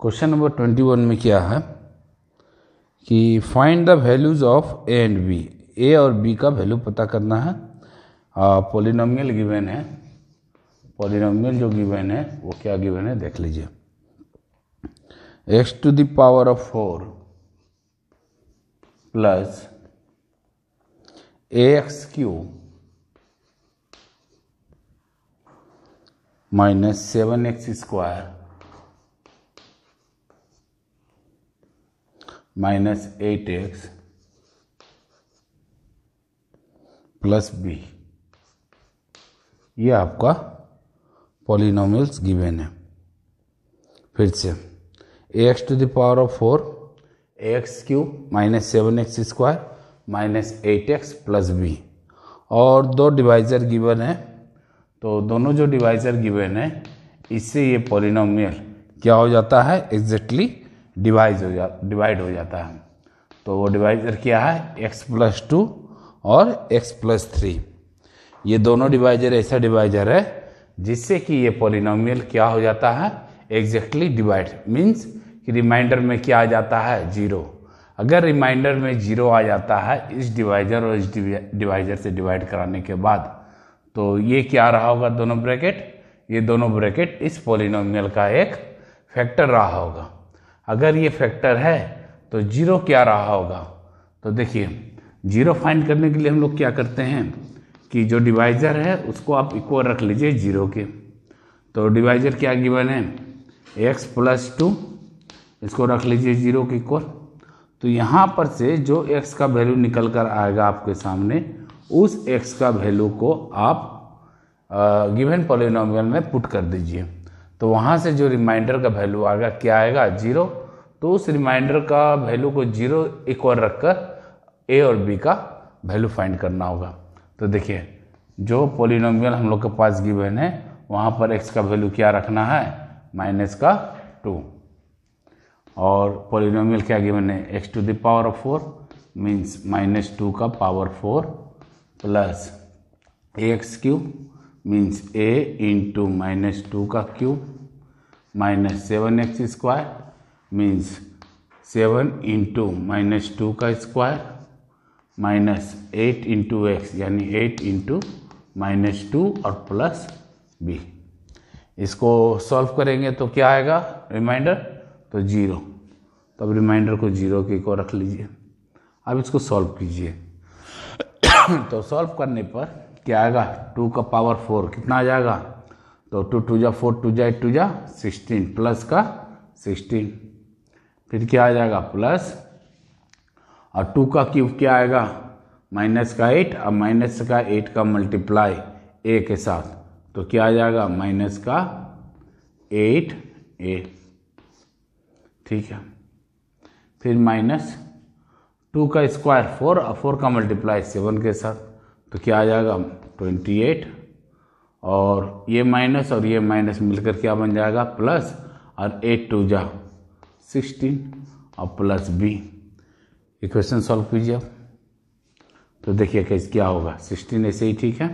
question number twenty one में क्या है कि find the values of A and B A और बी का वैल्यू पता करना है पोलिनोमियल गिवन है पोलिनोमियल जो गिवन है वो क्या गिवन है देख लीजिए x to the power of four plus A x cube minus seven x square minus eight x plus B ये आपका पॉलिनोमियल्स गिवन है फिर से x to the power of four x cube minus seven x square minus eight x plus B और दो divisor given है तो दोनों जो डिवाइजर गिवेन है इससे ये पॉलिनोमियल क्या हो जाता है एग्जैक्टली डिवाइज हो जा डिवाइड हो जाता है तो वो डिवाइजर क्या है एक्स प्लस टू और एक्स प्लस थ्री ये दोनों डिवाइजर ऐसा डिवाइजर है जिससे कि ये पॉलिनोमियल क्या हो जाता है एग्जैक्टली डिवाइड मीन्स कि रिमाइंडर में क्या आ जाता है जीरो अगर रिमाइंडर में जीरो आ जाता है इस डिवाइजर और इस डिवाइजर से डिवाइड कराने के बाद तो ये क्या रहा होगा दोनों ब्रैकेट ये दोनों ब्रैकेट इस पोलिनोमियल का एक फैक्टर रहा होगा अगर ये फैक्टर है तो जीरो क्या रहा होगा तो देखिए जीरो फाइंड करने के लिए हम लोग क्या करते हैं कि जो डिवाइज़र है उसको आप इक्वल रख लीजिए जीरो के तो डिवाइज़र क्या गिवन है एक्स प्लस टू इसको रख लीजिए जीरो के इक्वल तो यहाँ पर से जो एक्स का वैल्यू निकल कर आएगा आपके सामने उस एक्स का वैल्यू को आप गिवन पोलिनोमियल में पुट कर दीजिए तो वहाँ से जो रिमाइंडर का वैल्यू आएगा क्या आएगा जीरो तो उस रिमाइंडर का वैल्यू को जीरो इक्वल रखकर ए और बी का वैल्यू फाइंड करना होगा तो देखिए जो पोलिनोमियल हम लोग के पास गिवन है वहाँ पर एक्स का वैल्यू क्या रखना है माइनस का टू और पोलिनोमियल क्या गिवन है x to the power of four means minus two का power four plus x cube means A into minus two का cube minus seven x square means seven into minus two का square minus eight into x यानी eight into minus two और plus B इसको solve करेंगे तो क्या आएगा reminder तो जीरो तब तो रिमाइंडर को जीरो के को रख लीजिए अब इसको सॉल्व कीजिए तो सॉल्व करने पर क्या आएगा टू का पावर फोर कितना आ जाएगा तो टू टू जा फोर टू जा टू जा सिक्सटीन प्लस का सिक्सटीन फिर क्या आ जाएगा प्लस और टू का क्यूब क्या आएगा माइनस का एट और माइनस का एट का मल्टीप्लाई ए के साथ तो क्या आ जाएगा माइनस का एट ए ठीक है फिर माइनस टू का स्क्वायर फोर और फोर का मल्टीप्लाई सेवन के साथ तो क्या आ जाएगा ट्वेंटी एट और ये माइनस और ये माइनस मिलकर क्या बन जाएगा प्लस और एट टू जा सिक्सटीन और प्लस बी इक्वेशन सॉल्व कीजिए आप तो देखिए कैसे क्या होगा सिक्सटीन ऐसे ही ठीक है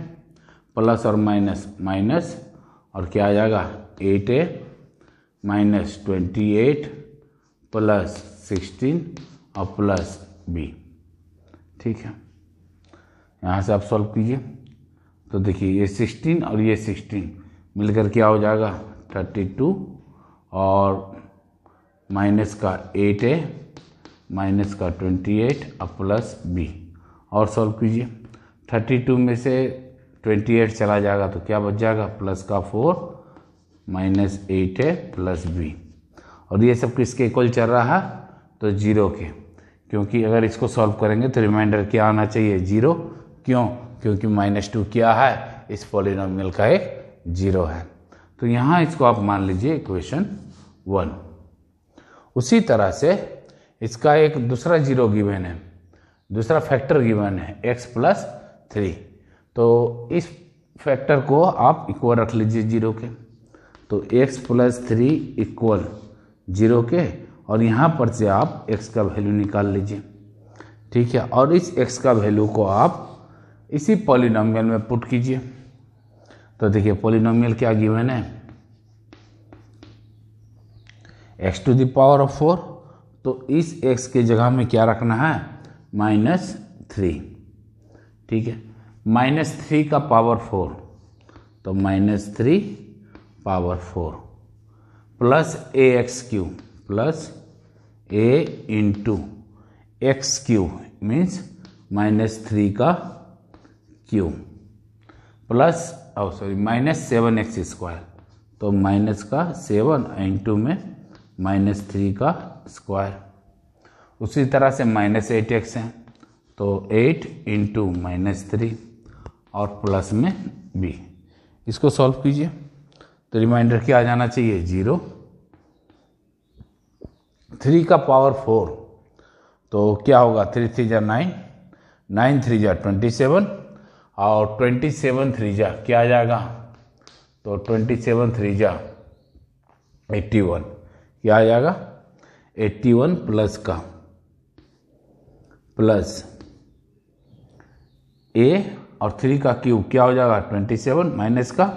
प्लस और माइनस माइनस और क्या आ जाएगा eight A minus twenty eight plus sixteen और प्लस बी ठीक है यहाँ से आप सॉल्व कीजिए तो देखिए ये सिक्सटीन और ये सिक्सटीन मिलकर क्या हो जाएगा थर्टी टू और माइनस का एट ए माइनस का ट्वेंटी एट और प्लस बी और सॉल्व कीजिए थर्टी टू में से ट्वेंटी एट चला जाएगा तो क्या बच जाएगा प्लस का फोर माइनस एट है प्लस बी और ये सब किसके इक्वल चल रहा है तो जीरो के क्योंकि अगर इसको सॉल्व करेंगे तो रिमाइंडर क्या आना चाहिए जीरो क्यों क्योंकि माइनस टू क्या है इस पॉलिनोमियल का एक जीरो है तो यहाँ इसको आप मान लीजिए इक्वेशन वन उसी तरह से इसका एक दूसरा जीरो गिवन है दूसरा फैक्टर गिवन है एक्स प्लस थ्री तो इस फैक्टर को आप इक्वल रख लीजिए जीरो के तो x plus three equal zero के और यहाँ पर से आप x का वैल्यू निकाल लीजिए ठीक है और इस x का वैल्यू को आप इसी पॉलिनोमियल में पुट कीजिए तो देखिए पॉलिनोमियल क्या गिवन है x to the power of four तो इस x के जगह में क्या रखना है माइनस थ्री ठीक है माइनस थ्री का पावर फोर तो minus three power four plus A x cube plus A into x cube means minus three का क्यू प्लस और sorry minus seven x square तो माइनस का सेवन इंटू में minus three का square उसी तरह से माइनस एट एक्स है तो एट इंटू माइनस थ्री और प्लस में बी इसको सॉल्व कीजिए तो रिमाइंडर क्या आ जाना चाहिए जीरो थ्री का पावर फोर तो क्या होगा थ्री थ्री जा नाइन नाइन थ्री जा ट्वेंटी सेवन और ट्वेंटी सेवन थ्री जा क्या आ जाएगा तो ट्वेंटी सेवन थ्री जा एट्टी वन क्या आ जाएगा एट्टी वन प्लस का प्लस ए और थ्री का क्यूब क्या हो जाएगा ट्वेंटी सेवन माइनस का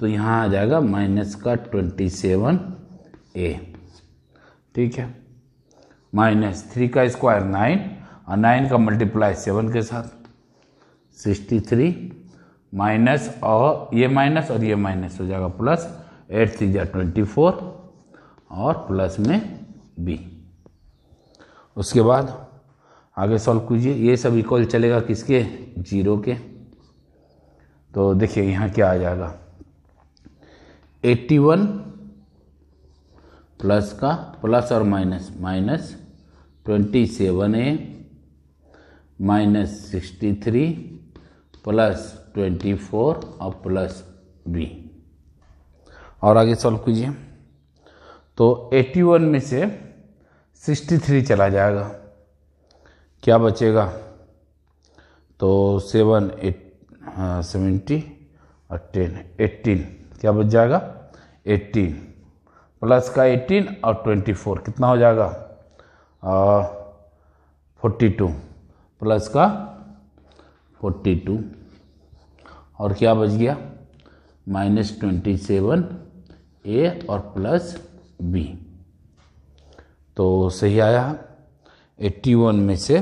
तो यहाँ आ जाएगा माइनस का ट्वेंटी सेवन ए ठीक है माइनस थ्री का स्क्वायर नाइन और नाइन का मल्टीप्लाई सेवन के साथ सिक्सटी थ्री माइनस और ये माइनस और ये माइनस हो जाएगा प्लस एट थ्री जा ट्वेंटी फोर और प्लस में बी उसके बाद आगे सॉल्व कीजिए ये सब इक्वल चलेगा किसके जीरो के तो देखिए यहाँ क्या आ जाएगा एट्टी वन प्लस का प्लस और minus minus twenty seven A minus sixty three plus twenty four और प्लस बी और आगे सॉल्व कीजिए तो वन में से सिक्सटी थ्री चला जाएगा क्या बचेगा तो सेवन एट हाँ, सेवेंटी और टेन एट्टीन क्या बच जाएगा एट्टीन प्लस का 18 और 24 कितना हो जाएगा फोर्टी टू प्लस का फोर्टी टू और क्या बच गया माइनस ट्वेंटी सेवन ए और प्लस बी तो सही आया एट्टी वन में से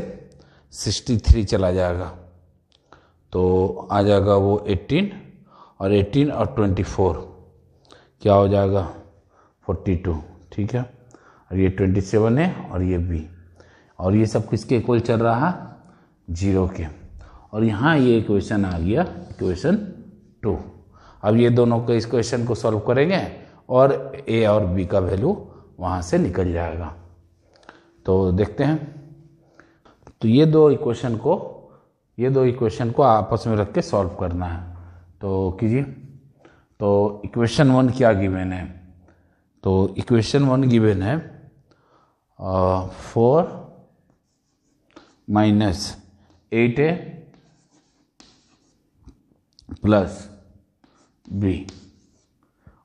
सिक्सटी थ्री चला जाएगा तो आ जाएगा वो 18 और 18 और ट्वेंटी फोर क्या हो जाएगा फोर्टी टू ठीक है और ये ट्वेंटी सेवन है और ये बी और ये सब किसके इक्वल चल रहा है जीरो के और यहाँ ये इक्वेशन आ गया इक्वेशन टू अब ये दोनों को इस क्वेश्चन को सॉल्व करेंगे और ए और बी का वैल्यू वहाँ से निकल जाएगा तो देखते हैं तो ये दो इक्वेशन को ये दो इक्वेशन को आपस में रख के सॉल्व करना है तो कीजिए तो इक्वेशन वन क्या की मैंने तो इक्वेशन वन गिवेन है four minus eight a plus B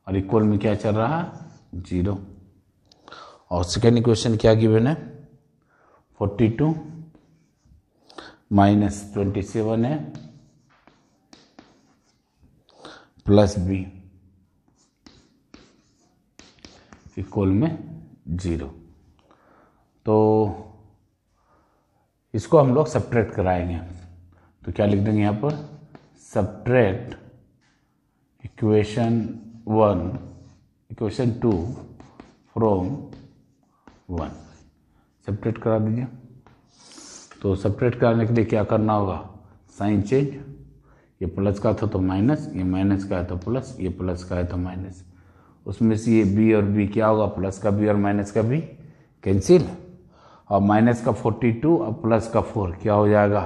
और इक्वल में क्या चल रहा है जीरो और सेकेंड इक्वेशन क्या गिवेन है forty two minus twenty seven है प्लस बी इक्वल में ज़ीरो तो इसको हम लोग सब्ट्रैक्ट कराएंगे तो क्या लिख देंगे यहाँ पर subtract equation one equation two from one separate करा दीजिए तो सेपरेट कराने के लिए क्या करना होगा साइन चेंज ये प्लस का था तो माइनस ये माइनस का है तो प्लस ये प्लस का है तो माइनस उसमें से ये बी और बी क्या होगा प्लस का बी और माइनस का बी कैंसिल और माइनस का फोर्टी टू और प्लस का फोर क्या हो जाएगा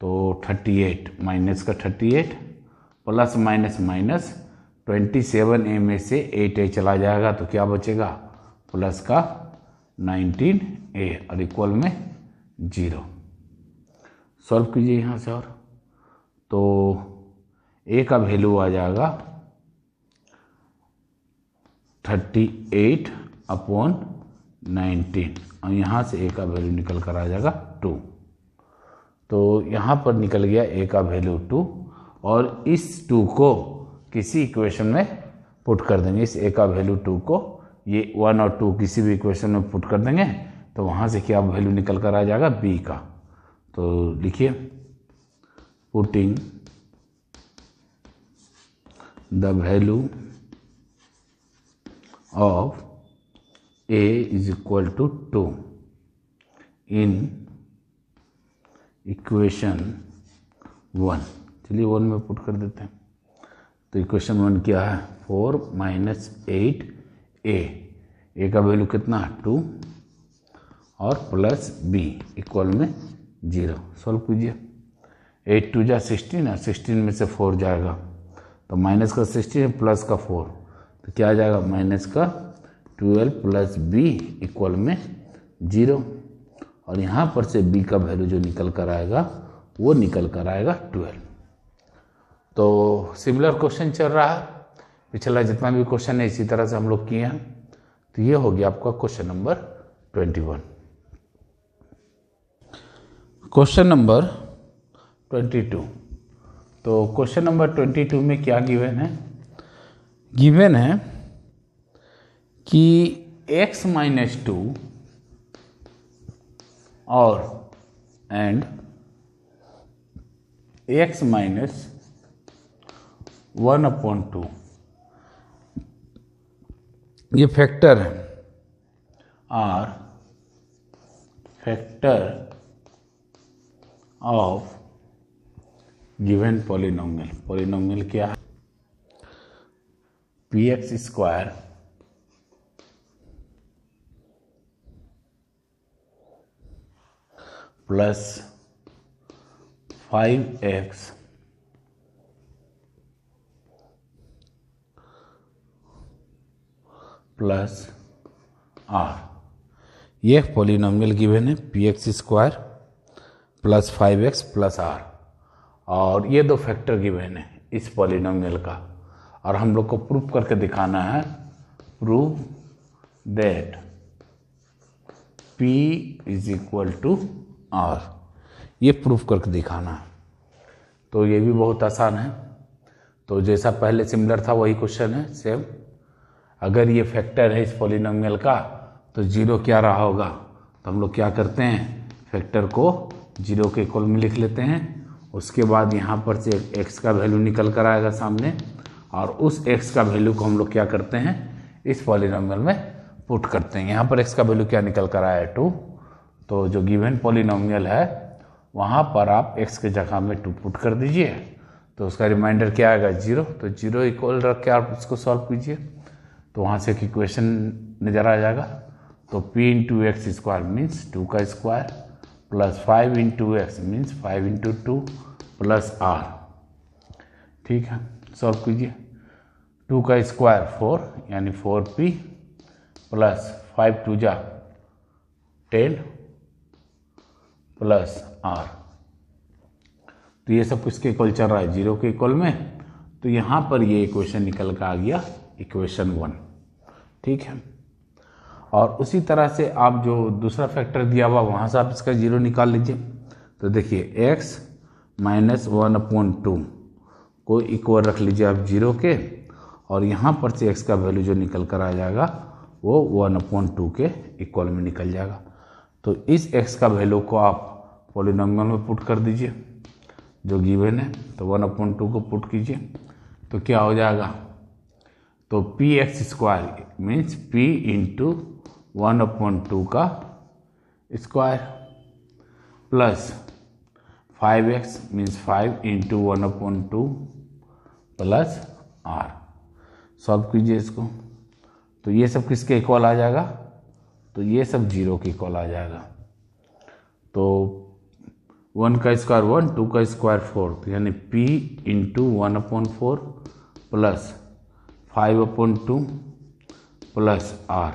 तो थर्टी एट माइनस का thirty eight plus minus minus twenty seven a में से एट ए चला जाएगा तो क्या बचेगा प्लस का नाइनटीन ए और इक्वल में जीरो सॉल्व कीजिए यहाँ से और तो ए का वैल्यू आ जाएगा थर्टी एट अपॉन नाइनटीन और यहाँ से ए का वैल्यू निकल कर आ जाएगा टू तो यहाँ पर निकल गया ए का वैल्यू टू और इस टू को किसी इक्वेशन में पुट कर देंगे इस ए का वैल्यू टू को ये वन और टू किसी भी इक्वेशन में पुट कर देंगे तो वहाँ से क्या वैल्यू निकल कर आ जाएगा बी का तो लिखिए putting the value of a is equal to 2 in equation one चलिए वन में पुट कर देते हैं तो इक्वेशन वन क्या है four minus eight a a का वैल्यू कितना है टू और प्लस बी इक्वल में जीरो सॉल्व कीजिए एट टू जा सिक्सटीन है सिक्सटीन में से फोर जाएगा तो माइनस का सिक्सटीन प्लस का फोर तो क्या आ जाएगा माइनस का ट्वेल्व प्लस बी इक्वल में जीरो और यहाँ पर से बी का वैल्यू जो निकल कर आएगा वो निकल कर आएगा ट्वेल्व तो सिमिलर क्वेश्चन चल रहा है पिछला जितना भी क्वेश्चन है इसी तरह से हम लोग किए हैं तो ये हो गया आपका question number twenty one question number twenty two तो क्वेश्चन नंबर ट्वेंटी टू में क्या गिवन है गिवेन है कि x माइनस टू और and x minus one upon two ये फैक्टर है are factor of given polynomial polynomial क्या है p x square plus five x plus r यह पोलिनोमियल गिवेन है p x square plus five x plus r और ये दो factor given है इस पोलिनोमियल का और हम लोग को प्रूफ करके दिखाना है prove that P is equal to r ये प्रूफ करके दिखाना है तो ये भी बहुत आसान है तो जैसा पहले सिमिलर था वही क्वेश्चन है सेम अगर ये फैक्टर है इस पोलिनोमियल का तो जीरो क्या रहा होगा तो हम लोग क्या करते हैं फैक्टर को जीरो के इक्वल में लिख लेते हैं उसके बाद यहाँ पर से एक्स का वैल्यू निकल कर आएगा सामने और उस एक्स का वैल्यू को हम लोग क्या करते हैं इस पॉलिनॉमियल में पुट करते हैं यहाँ पर एक्स का वैल्यू क्या निकल कर आया टू तो जो गिवन पॉलिनॉमियल है वहाँ पर आप एक्स के जगह में टू पुट कर दीजिए तो उसका रिमाइंडर क्या आएगा जीरो तो जीरो इक्वल रख के आप इसको सॉल्व कीजिए तो वहाँ से एक इक्वेशन नज़र आ जाएगा तो p into x square means two का square plus five two x means five into two plus r ठीक है सॉल्व कीजिए टू का स्क्वायर फोर यानी four p plus five two जा टेन प्लस आर तो ये सब किसके इक्वल चल रहा है जीरो के इक्वल में तो यहाँ पर ये इक्वेशन निकल कर आ गया इक्वेशन वन ठीक है और उसी तरह से आप जो दूसरा फैक्टर दिया हुआ वहाँ से आप इसका जीरो निकाल लीजिए तो देखिए x minus one upon two को इक्वल रख लीजिए आप जीरो के और यहाँ पर से एक्स का वैल्यू जो निकल कर आ जाएगा वो वन अपॉन टू के इक्वल में निकल जाएगा तो इस एक्स का वैल्यू को आप पॉलिनॉमियल में पुट कर दीजिए जो गिवन है तो वन अपॉन टू को पुट कीजिए तो क्या हो जाएगा तो p x square means p into one upon two का square plus five x means five into one upon two plus r solve कीजिए इसको तो ये सब किसके इक्वल आ जाएगा तो ये सब जीरो के इक्वल आ जाएगा तो वन का स्क्वायर वन टू का स्क्वायर फोर तो यानी p into one upon four plus five upon two plus r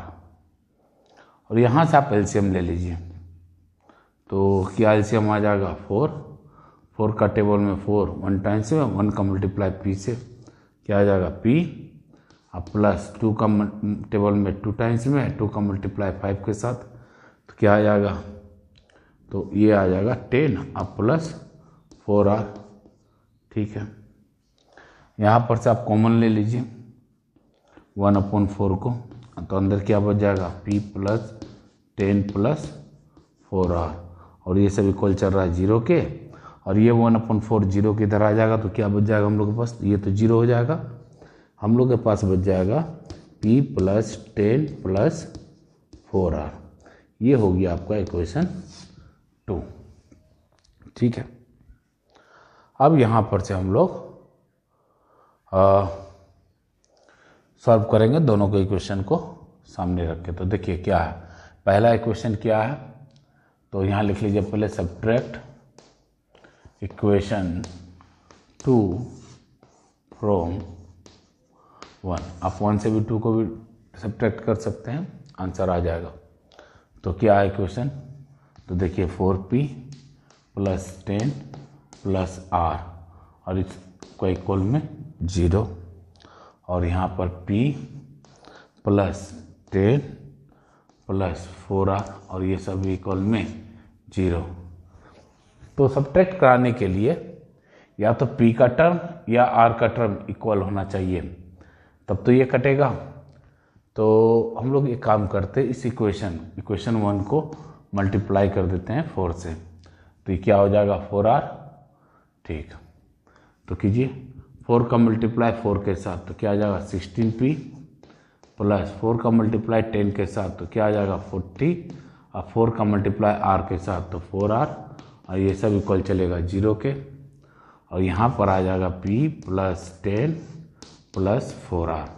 और यहाँ से आप एल्शियम ले लीजिए तो क्या एल्शियम आ जाएगा फोर फोर का टेबल में फोर वन टाइम्स वन का मल्टीप्लाई पी से क्या आ जाएगा पी अब प्लस टू का टेबल में टू टाइम्स में टू का मल्टीप्लाई फाइव के साथ तो क्या आ जाएगा तो ये आ जाएगा टेन अब प्लस फोर आर ठीक है यहाँ पर से आप कॉमन ले लीजिए वन अपॉन फोर को तो अंदर क्या बच जाएगा p plus ten plus four r और ये सब इक्वल चल रहा है जीरो के और ये वन अपॉन फोर जीरो की इधर आ जाएगा तो क्या बच जाएगा हम लोग के पास ये तो जीरो हो जाएगा हम लोग के पास बच जाएगा p plus ten plus four r ये हो गया आपका इक्वेशन टू ठीक है अब यहाँ पर से हम लोग सॉल्व करेंगे दोनों के इक्वेशन को सामने रख के तो देखिए क्या है पहला इक्वेशन क्या है तो यहाँ लिख लीजिए पहले subtract equation two from one आप वन से भी टू को भी सब्ट्रैक्ट कर सकते हैं आंसर आ जाएगा तो क्या है क्वेश्चन तो देखिए four p plus ten plus r और इसको इक्वल में जीरो और यहाँ पर p plus ten plus four r और ये सब इक्वल में जीरो तो सब्ट्रैक्ट कराने के लिए या तो पी का टर्म या आर का टर्म इक्वल होना चाहिए तब तो ये कटेगा तो हम लोग एक काम करते इस इक्वेशन इक्वेशन वन को मल्टीप्लाई कर देते हैं फोर से तो ये क्या हो जाएगा फोर आर ठीक तो कीजिए फोर का मल्टीप्लाई फोर के साथ तो क्या आ जाएगा सिक्सटीन पी प्लस फोर का मल्टीप्लाई टेन के साथ तो क्या आ जाएगा फोर्टी और फोर का मल्टीप्लाई आर के साथ तो फोर आर और ये सब इक्वल चलेगा जीरो के और यहाँ पर आ जाएगा p plus ten plus four r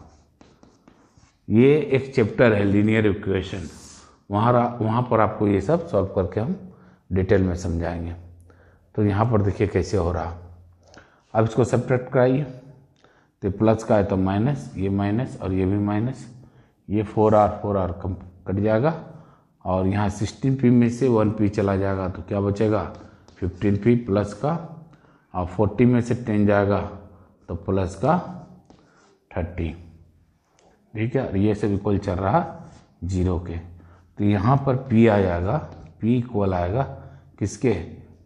ये एक चैप्टर है लीनियर इक्वेशन वहाँ वहाँ पर आपको ये सब सॉल्व करके हम डिटेल में समझाएंगे तो यहाँ पर देखिए कैसे हो रहा अब इसको सेपरेट कराइए तो प्लस का है तो माइनस ये माइनस और ये भी माइनस ये फोर आर फोर आर कम कट जाएगा और यहाँ सिक्सटीन पी में से वन पी चला जाएगा तो क्या बचेगा फिफ्टीन पी प्लस का और फोर्टी में से टेन जाएगा तो प्लस का थर्टी ठीक है और ये सब इक्वल चल रहा जीरो के तो यहाँ पर पी आ जाएगा पी इक्वल आएगा किसके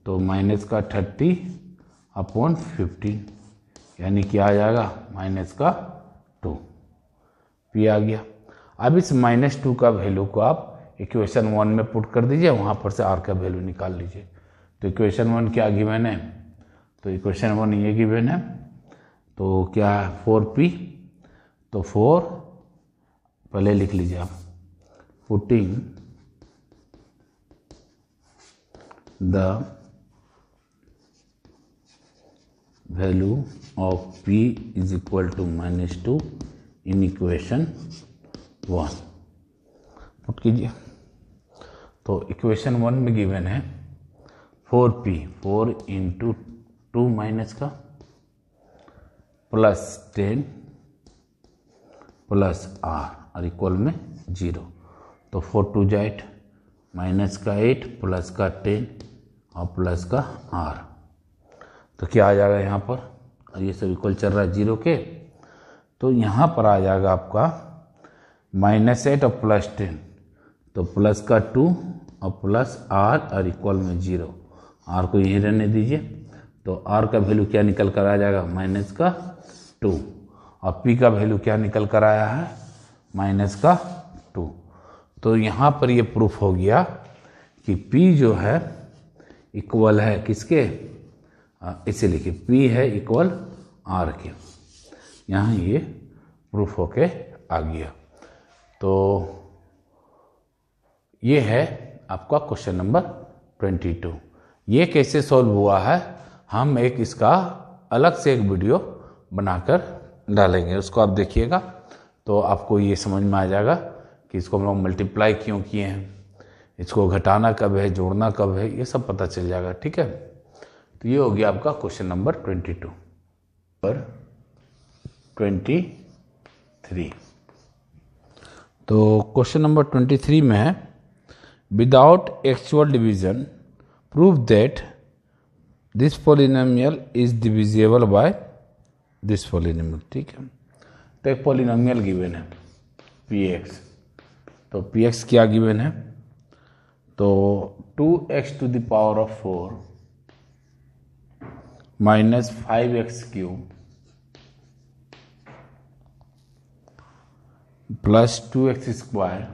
तो माइनस का थर्टी अपॉन फिफ्टीन यानी कि आ जाएगा माइनस का टू पी आ गया अब इस माइनस टू का वैल्यू को आप इक्वेशन वन में पुट कर दीजिए वहाँ पर से आर का वैल्यू निकाल लीजिए तो इक्वेशन वन क्या गिवन है तो इक्वेशन वन ये गिवन है तो क्या है फोर पी तो फोर पहले लिख लीजिए आप putting the value of p is equal to minus two in equation one put कीजिए तो इक्वेशन वन में गिवन है four p four into two minus का प्लस टेन प्लस आर और इक्वल में जीरो तो फोर टू जैट eight minus का एट प्लस का टेन और प्लस का आर तो क्या आ जाएगा यहाँ पर और ये सब इक्वल चल रहा है जीरो के तो यहाँ पर आ जाएगा आपका माइनस एट और प्लस टेन तो प्लस का टू और प्लस आर और इक्वल में जीरो आर को यहीं रहने दीजिए तो आर का वैल्यू क्या निकल कर आ जाएगा माइनस का टू और पी का वैल्यू क्या निकल कर आया है माइनस का टू तो यहाँ पर ये प्रूफ हो गया कि पी जो है इक्वल है किसके इसे लिखिए पी है इक्वल आर के यहाँ ये प्रूफ होके आ गया तो ये है आपका क्वेश्चन नंबर ट्वेंटी टू ये कैसे सॉल्व हुआ है हम एक इसका अलग से एक वीडियो बनाकर डालेंगे उसको आप देखिएगा तो आपको ये समझ में आ जाएगा कि इसको हम लोग मल्टीप्लाई क्यों किए हैं इसको घटाना कब है जोड़ना कब है ये सब पता चल जाएगा ठीक है तो ये हो गया आपका क्वेश्चन नंबर ट्वेंटी टू पर ट्वेंटी थ्री तो क्वेश्चन नंबर ट्वेंटी थ्री में है without actual division prove that this polynomial is divisible by this polynomial ठीक है तो एक पॉलिनोमियल गिवन है पी एक्स तो पी एक्स क्या गिवन है तो two x to the power of four minus five x cube plus two x square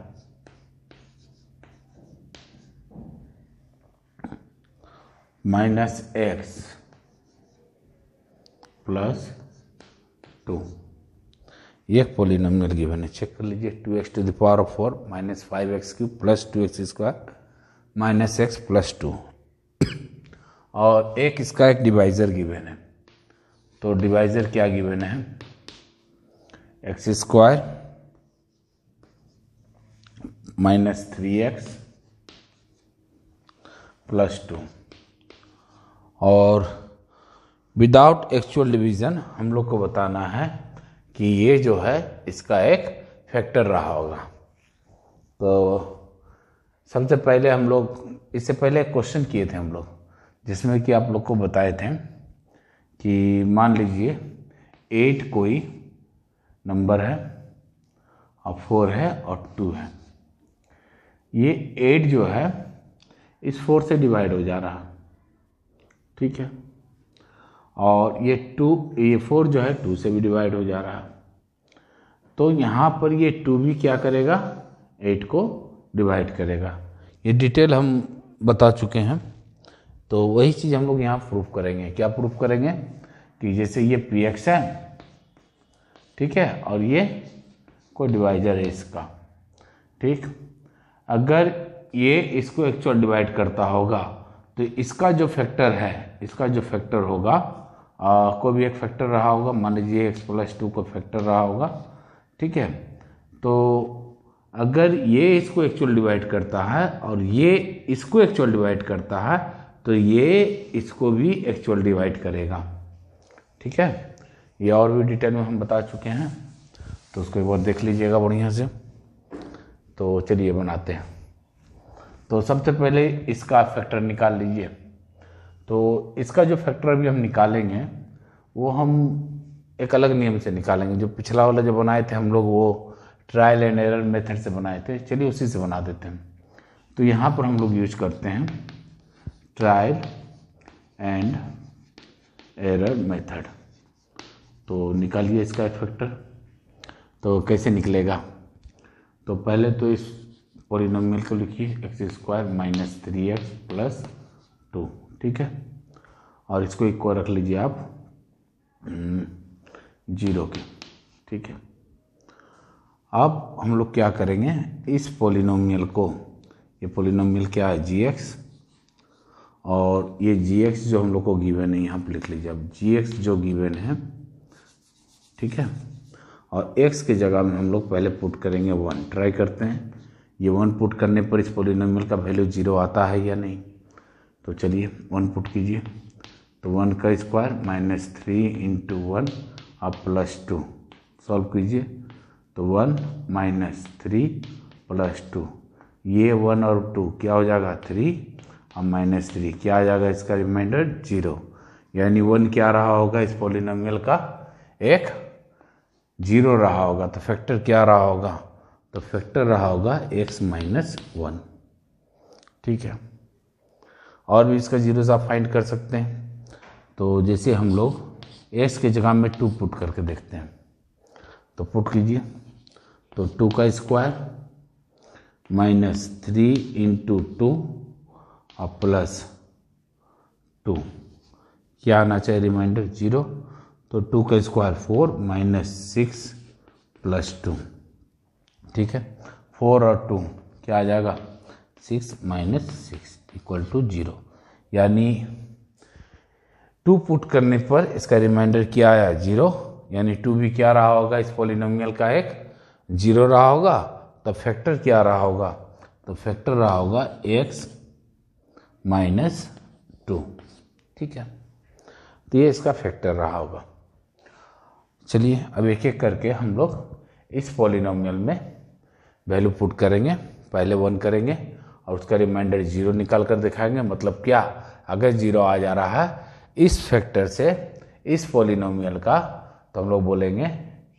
minus x plus two एक पोलिनोमियल गिवन है चेक कर लीजिए two x to the power of four minus five x cube plus two x square minus x plus two और एक इसका एक divisor given है तो डिवाइज़र क्या गिवन है x square minus three x plus two और विदाउट एक्चुअल डिवीज़न हम लोग को बताना है कि ये जो है इसका एक फैक्टर रहा होगा तो सबसे पहले हम लोग इससे पहले क्वेश्चन किए थे हम लोग जिसमें कि आप लोग को बताए थे कि मान लीजिए एट कोई नंबर है और फोर है और टू है ये एट जो है इस फोर से डिवाइड हो जा रहा ठीक है और ये टू ये फोर जो है टू से भी डिवाइड हो जा रहा है तो यहाँ पर ये टू भी क्या करेगा एट को डिवाइड करेगा ये डिटेल हम बता चुके हैं तो वही चीज़ हम लोग यहाँ प्रूफ करेंगे क्या प्रूफ करेंगे कि जैसे ये पी एक्स है ठीक है और ये कोई डिवाइजर है इसका ठीक अगर ये इसको एक्चुअल डिवाइड करता होगा तो इसका जो फैक्टर है इसका जो फैक्टर होगा को भी एक फैक्टर रहा होगा मान लीजिए एक्स प्लस टू को फैक्टर रहा होगा ठीक है तो अगर ये इसको एक्चुअल डिवाइड करता है और ये इसको एक्चुअल डिवाइड करता है तो ये इसको भी एक्चुअल डिवाइड करेगा ठीक है ये और भी डिटेल में हम बता चुके हैं तो उसको एक बार देख लीजिएगा बढ़िया से तो चलिए बनाते हैं तो सबसे पहले इसका फैक्टर निकाल लीजिए तो इसका जो फैक्टर अभी हम निकालेंगे वो हम एक अलग नियम से निकालेंगे जो पिछला वाला जो बनाए थे हम लोग वो ट्रायल एंड एरर मेथड से बनाए थे चलिए उसी से बना देते हैं तो यहाँ पर हम लोग यूज करते हैं ट्रायल एंड एरर मेथड तो निकालिए इसका फैक्टर तो कैसे निकलेगा तो पहले तो इस पोलिनोमियल को लिखिए x square minus three x plus two ठीक है और इसको को रख लीजिए आप हम्म, जीरो के ठीक है अब हम लोग क्या करेंगे इस पोलिनोमियल को ये पोलिनोमियल क्या है जी एक्स और ये जी एक्स जो हम लोग को गिवन है यहाँ पर लिख लीजिए अब जी एक्स जो गिवन है ठीक है और एक्स के जगह में हम लोग पहले पुट करेंगे वन ट्राई करते हैं ये वन पुट करने पर इस पोलिनोमियल का वैल्यू जीरो आता है या नहीं तो चलिए वन पुट कीजिए तो वन का square minus three into one और प्लस टू सॉल्व कीजिए तो one minus three plus two ये वन और टू क्या हो जाएगा थ्री और माइनस थ्री क्या आ जाएगा इसका रिमाइंडर जीरो यानी वन क्या रहा होगा इस पोलिनोमियल का एक जीरो रहा होगा तो फैक्टर क्या रहा होगा तो फैक्टर रहा होगा एक्स माइनस वन ठीक है और भी इसका जीरोज आप फाइंड कर सकते हैं तो जैसे हम लोग एस के जगह में टू पुट करके देखते हैं तो पुट कीजिए तो टू का square minus three into two और प्लस टू क्या आना चाहिए रिमाइंडर जीरो तो टू का square four minus six plus two ठीक है फोर और टू क्या आ जाएगा six minus six equal to zero यानी टू पुट करने पर इसका रिमाइंडर क्या आया जीरो यानी टू भी क्या रहा होगा इस पोलिनोमियल का एक जीरो रहा होगा तो फैक्टर क्या रहा होगा तो फैक्टर रहा होगा एक्स माइनस टू ठीक है तो ये इसका फैक्टर रहा होगा चलिए अब एक एक करके हम लोग इस पॉलिनोमियल में वैल्यू पुट करेंगे पहले वन करेंगे और उसका रिमाइंडर जीरो निकाल कर दिखाएंगे मतलब क्या अगर जीरो आ जा रहा है इस फैक्टर से इस पोलिनोमियल का तो हम लोग बोलेंगे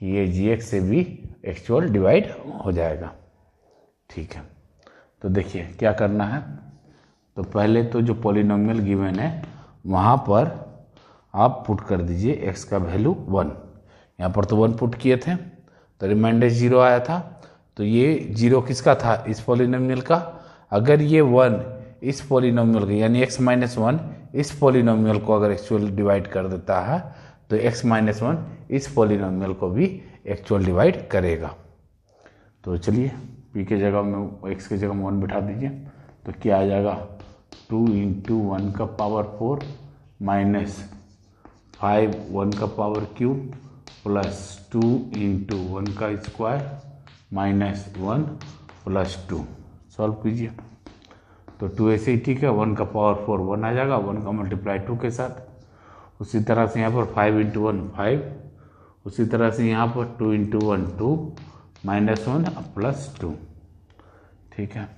कि ये जी एक्स से भी एक्चुअल डिवाइड हो जाएगा ठीक है तो देखिए क्या करना है तो पहले तो जो पोलिनोमियल गिवन है वहाँ पर आप पुट कर दीजिए एक्स का वैल्यू वन यहाँ पर तो वन पुट किए थे तो रिमाइंडर जीरो आया था तो ये जीरो किसका था इस पोलिनोमियल का अगर ये वन इस पोलिनोमियल को यानी एक्स माइनस वन इस पोलिनोमियल को अगर एक्चुअल डिवाइड कर देता है तो एक्स माइनस वन इस पोलिनोमियल को भी एक्चुअल डिवाइड करेगा तो चलिए पी के जगह में एक्स के जगह में वन बैठा दीजिए तो क्या आ जाएगा टू इंटू वन का power four minus five one का power cube plus two into one का square minus one plus two solve कीजिए तो टू ऐसे ही ठीक है वन का पावर फोर वन आ जाएगा वन का मल्टीप्लाई टू के साथ उसी तरह से यहाँ पर फाइव इंटू वन फाइव उसी तरह से यहाँ पर two into one two minus one plus two ठीक है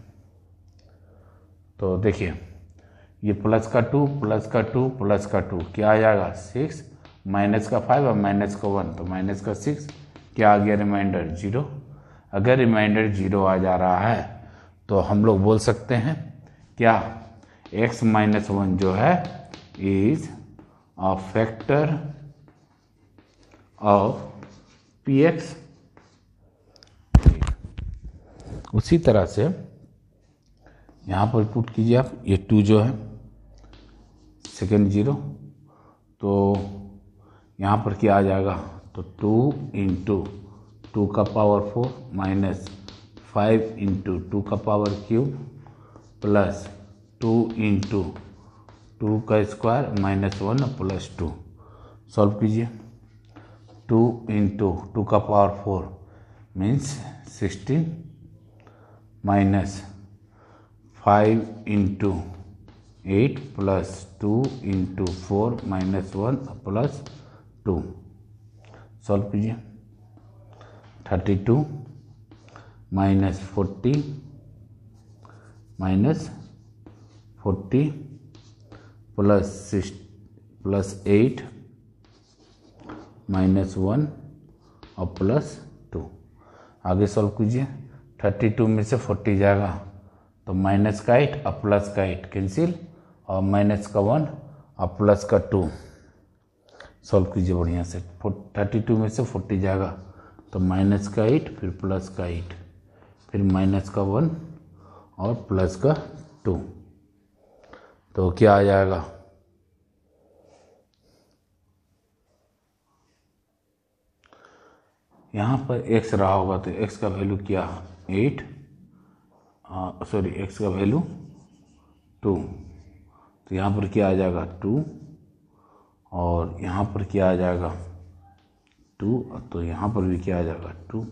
तो देखिए ये प्लस का टू प्लस का टू प्लस का टू क्या आ जाएगा सिक्स माइनस का फाइव और माइनस का वन तो माइनस का सिक्स क्या आ गया रिमाइंडर जीरो अगर रिमाइंडर जीरो आ जा रहा है तो हम लोग बोल सकते हैं क्या x माइनस वन जो है is a factor of P x उसी तरह से यहाँ पर पुट कीजिए आप ये टू जो है सेकेंड जीरो तो यहाँ पर क्या आ जाएगा तो टू इंटू टू का power four minus five into two का power cube plus two into two का square minus one plus two solve कीजिए टू इंटू टू का power four means sixteen minus five into eight plus two into four minus one plus two solve कीजिए thirty two minus forty minus forty plus six plus eight minus one और plus two आगे solve कीजिए thirty two में से forty जाएगा तो minus का eight और प्लस का एट कैंसिल और माइनस का वन और प्लस का टू सॉल्व कीजिए बढ़िया से थर्टी टू में से फोर्टी जाएगा तो माइनस का एट फिर प्लस का एट फिर माइनस का वन और प्लस का टू तो क्या आ जाएगा यहाँ पर एक्स रहा होगा तो एक्स का वैल्यू क्या एट सॉरी एक्स का वैल्यू टू तो यहाँ पर क्या आ जाएगा टू और यहाँ पर क्या आ जाएगा टू तो यहाँ पर भी क्या आ जाएगा टू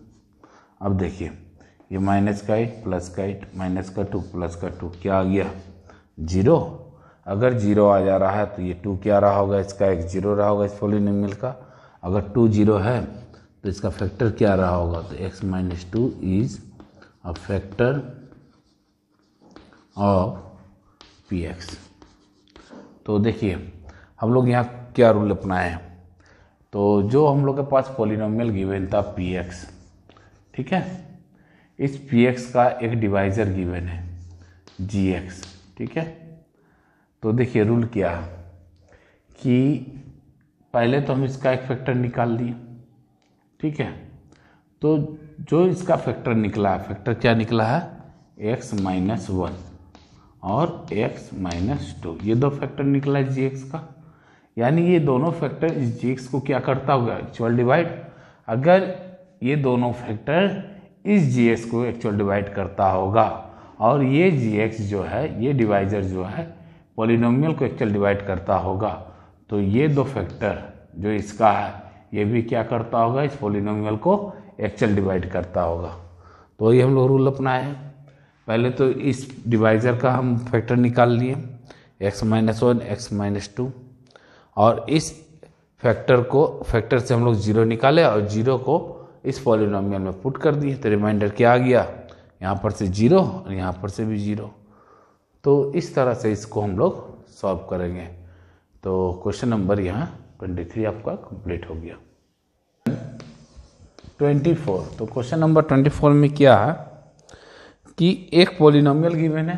अब देखिए ये माइनस का एट प्लस का एट माइनस का टू प्लस का टू क्या आ गया जीरो अगर जीरो आ जा रहा है तो ये टू क्या रहा होगा इसका एक जीरो रहा होगा इस पोलिनिमिल का अगर टू जीरो है तो इसका फैक्टर क्या रहा होगा तो x minus two is a factor of P x तो देखिए हम लोग यहाँ क्या रूल अपनाए हैं तो जो हम लोग के पास पोलिनोमियल गिवेन था पी एक्स ठीक है इस पी एक्स का एक डिवाइजर गिवन है जी एक्स ठीक है तो देखिए रूल क्या कि पहले तो हम इसका एक फैक्टर निकाल लिए ठीक है तो जो इसका फैक्टर निकला है फैक्टर क्या निकला है एक्स माइनस वन और एक्स माइनस टू ये दो फैक्टर निकला है जी एक्स का यानी ये दोनों फैक्टर इस जी एक्स को क्या करता होगा एक्चुअल डिवाइड अगर ये दोनों फैक्टर इस जी एक्स को एक्चुअल डिवाइड करता होगा और ये जी एक्स जो है ये डिवाइजर जो है पोलिनोमियल को एक्चुअल डिवाइड करता होगा तो ये दो फैक्टर जो इसका है ये भी क्या करता होगा इस पोलिनोमियल को एक्चुअल डिवाइड करता होगा तो वही हम लोग रूल अपनाए हैं पहले तो इस डिवाइजर का हम फैक्टर निकाल लिए x minus one x minus two और इस फैक्टर को फैक्टर से हम लोग जीरो निकाले और जीरो को इस पॉलिनॉमियल में पुट कर दिए तो रिमाइंडर क्या आ गया यहाँ पर से जीरो और यहाँ पर से भी जीरो तो इस तरह से इसको हम लोग सॉल्व करेंगे तो क्वेश्चन नंबर यहाँ ट्वेंटी थ्री आपका कंप्लीट हो गया ट्वेंटी फोर तो क्वेश्चन नंबर ट्वेंटी फोर में क्या है कि एक पोलिनोमियल गिवेन है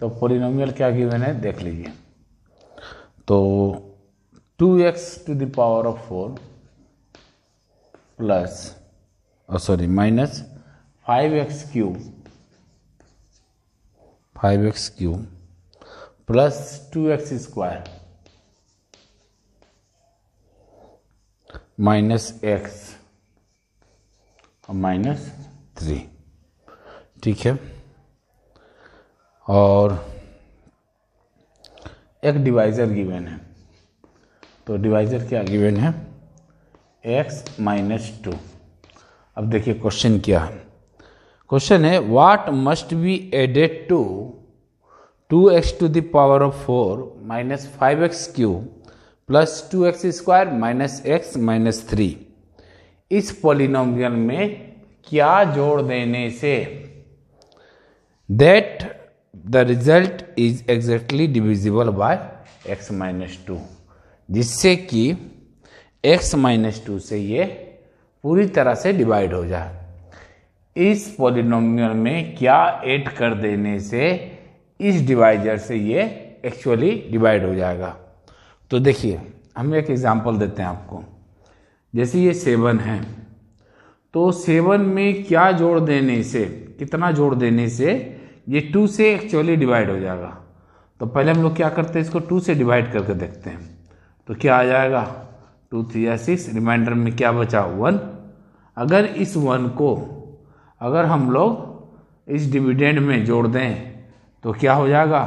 तो पोलिनोमियल क्या गिवेन है देख लीजिए तो two x to the power of four plus sorry minus five x cube five x cube plus two x square minus x और माइनस थ्री ठीक है और एक डिवाइज़र गिवन है तो डिवाइज़र क्या गिवन है एक्स माइनस टू अब देखिए क्वेश्चन क्या है क्वेश्चन है what must be added to two x to the power of four minus five x cube plus two x square minus x minus three इस पॉलिनोमियल में क्या जोड़ देने से that the result is exactly divisible by x minus two जिससे कि x minus to से ये पूरी तरह से डिवाइड हो जाए इस पॉलिनोमियल में क्या ऐड कर देने से इस डिवाइजर से ये एक्चुअली डिवाइड हो जाएगा तो देखिए हम एक एग्ज़ाम्पल देते हैं आपको जैसे ये सेवन है तो सेवन में क्या जोड़ देने से कितना जोड़ देने से ये टू से एक्चुअली डिवाइड हो जाएगा तो पहले हम लोग क्या करते हैं इसको टू से डिवाइड करके देखते हैं तो क्या आ जाएगा टू थ्री या सिक्स रिमाइंडर में क्या बचा वन अगर इस वन को अगर हम लोग इस डिविडेंड में जोड़ दें तो क्या हो जाएगा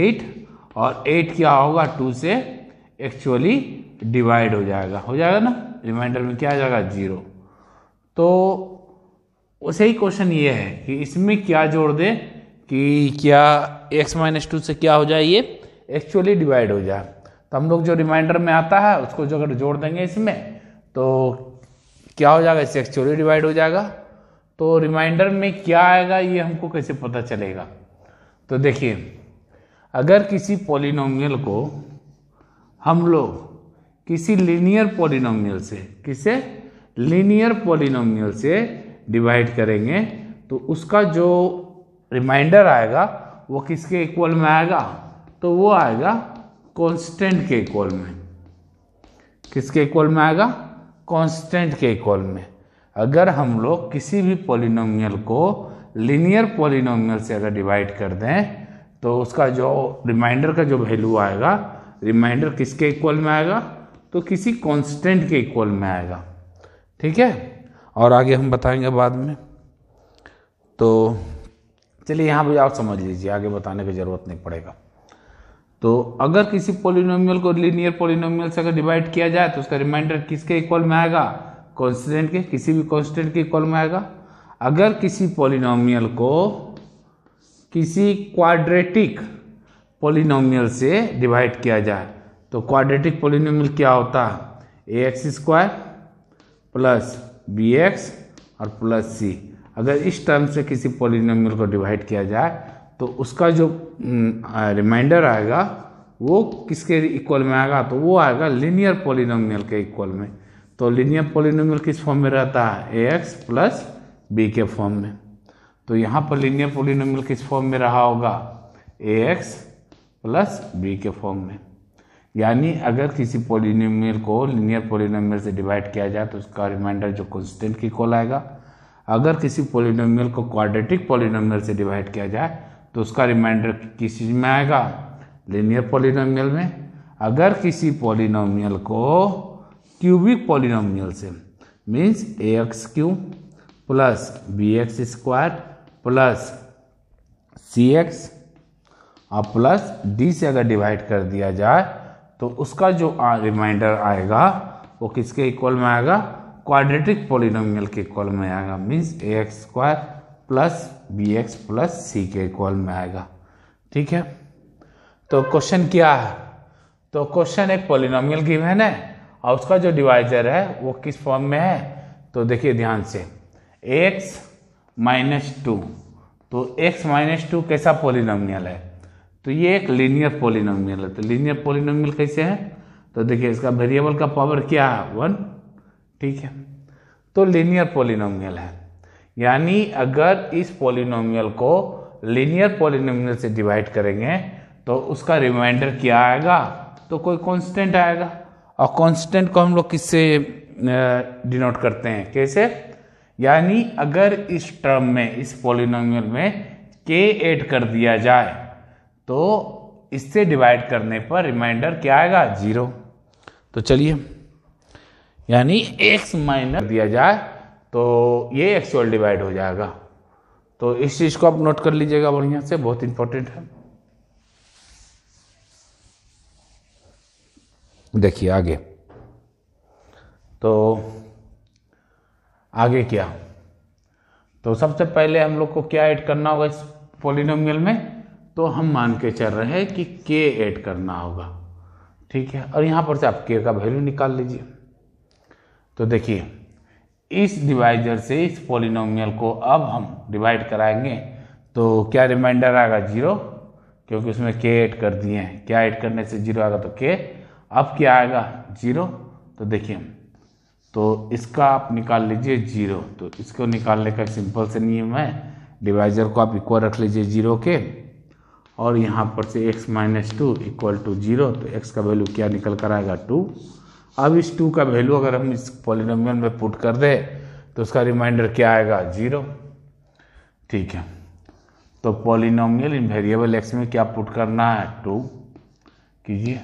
एट और एट क्या होगा टू से एक्चुअली डिवाइड हो जाएगा हो जाएगा ना रिमाइंडर में क्या आ जाएगा जीरो तो उसे ही क्वेश्चन ये है कि इसमें क्या जोड़ दे कि क्या एक्स माइनस टू से क्या हो जाए ये एक्चुअली डिवाइड हो जाए तो हम लोग जो रिमाइंडर में आता है उसको जो अगर जोड़ देंगे इसमें तो क्या हो जाएगा इससे एक्चुअली डिवाइड हो जाएगा तो रिमाइंडर में क्या आएगा ये हमको कैसे पता चलेगा तो देखिए अगर किसी पॉलिनोमियल को हम लोग किसी लीनियर पॉलिनोमियल से किसे लीनियर पॉलिनोमियल से डिवाइड करेंगे तो उसका जो रिमाइंडर आएगा वो किसके इक्वल में आएगा तो वो आएगा कांस्टेंट के इक्वल में किसके इक्वल में आएगा कांस्टेंट के इक्वल में अगर हम लोग किसी भी पॉलिनोमियल को लीनियर पॉलिनोमियल से अगर डिवाइड कर दें तो उसका जो रिमाइंडर का जो वैल्यू आएगा रिमाइंडर किसके इक्वल में आएगा तो किसी कांस्टेंट के इक्वल में आएगा ठीक है और आगे हम बताएंगे बाद में तो चलिए यहाँ भी आप समझ लीजिए आगे बताने की ज़रूरत नहीं पड़ेगा तो अगर किसी पोलिनोमियल को लीनियर पोलिनोमियल से अगर डिवाइड किया जाए तो उसका रिमाइंडर किसके इक्वल में आएगा कॉन्स्टेंट के किसी भी कॉन्स्टेंट के इक्वल में आएगा अगर किसी पोलिनोमियल को किसी क्वाड्रेटिक पोलिनोमियल से डिवाइड किया जाए तो क्वाड्रेटिक पोलिनोमियल क्या होता है a x square plus b x और प्लस सी अगर इस टर्म से किसी पोलिनोमियल को डिवाइड किया जाए तो उसका जो रिमाइंडर हम्म, आएगा वो किसके इक्वल में आएगा तो वो आएगा लीनियर पोलिनोमियल के इक्वल में तो लीनियर पोलिनोमियल किस फॉर्म में रहता है ए एक्स प्लस बी के फॉर्म में तो यहाँ पर लीनियर पोलिनोमियल किस फॉर्म में रहा होगा ए एक्स प्लस बी के फॉर्म में यानी अगर किसी पोलिनोमियल को लीनियर पोलिनोमियल से डिवाइड किया जाए तो उसका रिमाइंडर जो कॉन्स्टेंट की कॉल आएगा अगर किसी पोलिनोमियल को क्वाड्रेटिक पोलिनोमियल से डिवाइड किया जाए तो उसका रिमाइंडर किस चीज़ में आएगा लिनियर पॉलिनोमियल में अगर किसी पॉलिनोमियल को क्यूबिक पॉलिनोमियल से means a x cube plus b x square plus c x और प्लस डी से अगर डिवाइड कर दिया जाए तो उसका जो रिमाइंडर आएगा वो किसके इक्वल में आएगा क्वाड्रेटिक पॉलिनोमियल के इक्वल में आएगा means a x square plus b x plus c के इक्वल में आएगा ठीक है तो क्वेश्चन क्या है तो क्वेश्चन एक पोलिनोमियल गिवन है और उसका जो डिवाइजर है वो किस फॉर्म में है तो देखिए ध्यान से x माइनस टू तो x माइनस टू कैसा पोलिनोमियल है तो ये एक लीनियर पोलिनोमियल है तो लीनियर पोलिनोमियल कैसे है तो देखिए इसका वेरिएबल का पावर क्या है वन ठीक है तो लीनियर पोलिनोमियल है यानी अगर इस पॉलिनोमियल को लीनियर पॉलिनोमियल से डिवाइड करेंगे तो उसका रिमाइंडर क्या आएगा तो कोई कांस्टेंट आएगा और कांस्टेंट को हम लोग किससे डिनोट करते हैं कैसे यानी अगर इस टर्म में इस पॉलिनोमियल में के ऐड कर दिया जाए तो इससे डिवाइड करने पर रिमाइंडर क्या आएगा जीरो तो चलिए यानी एक्स माइनस दिया जाए तो ये एक्चुअल डिवाइड हो जाएगा तो इस चीज़ को आप नोट कर लीजिएगा बढ़िया से बहुत इंपॉर्टेंट है देखिए आगे तो आगे क्या तो सबसे पहले हम लोग को क्या ऐड करना होगा इस पोलिनोमियल में तो हम मान के चल रहे हैं कि के ऐड करना होगा ठीक है और यहाँ पर से आप के का वैल्यू निकाल लीजिए तो देखिए इस डिवाइजर से इस पोलिनोमियल को अब हम डिवाइड कराएंगे तो क्या रिमाइंडर आएगा जीरो क्योंकि उसमें के ऐड कर दिए हैं क्या ऐड करने से जीरो आएगा तो के अब क्या आएगा जीरो तो देखिए तो इसका आप निकाल लीजिए जीरो तो इसको निकालने का सिंपल से नियम है डिवाइजर को आप इक्वल रख लीजिए जीरो के और यहाँ पर से x minus two equal to zero तो एक्स का वैल्यू क्या निकल कर आएगा टू अब इस टू का वैल्यू अगर हम इस पॉलिनोमियल में पुट कर दें तो उसका रिमाइंडर क्या आएगा जीरो ठीक है तो पॉलिनोमियल इन वेरिएबल एक्स में क्या पुट करना है टू कीजिए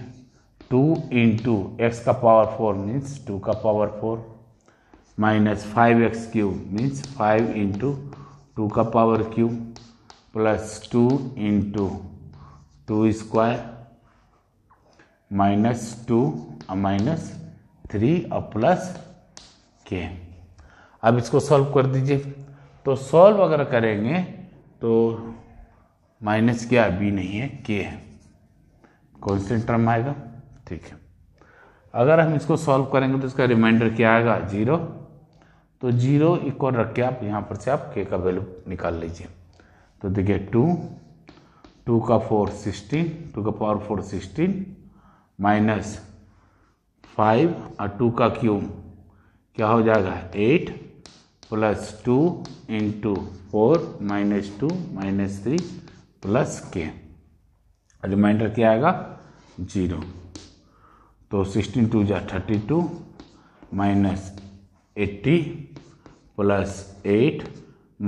टू इन टू एक्स का पावर फोर मीन्स टू का power four minus five x cube means five into two का power cube plus two into two square minus two minus three और plus k अब इसको solve कर दीजिए तो solve अगर करेंगे तो माइनस क्या बी नहीं है के है कॉन्स्टेंट टर्म आएगा ठीक है अगर हम इसको सॉल्व करेंगे तो इसका रिमाइंडर क्या आएगा जीरो तो जीरो इक्वल रख के आप यहाँ पर से आप के का वैल्यू निकाल लीजिए तो देखिए टू टू का फोर सिक्सटीन टू का power four sixteen minus five और टू का क्यूब क्या हो जाएगा eight plus two into four minus two minus three plus k remainder क्या आएगा जीरो तो सिक्सटीन टू जा thirty two minus eighty plus eight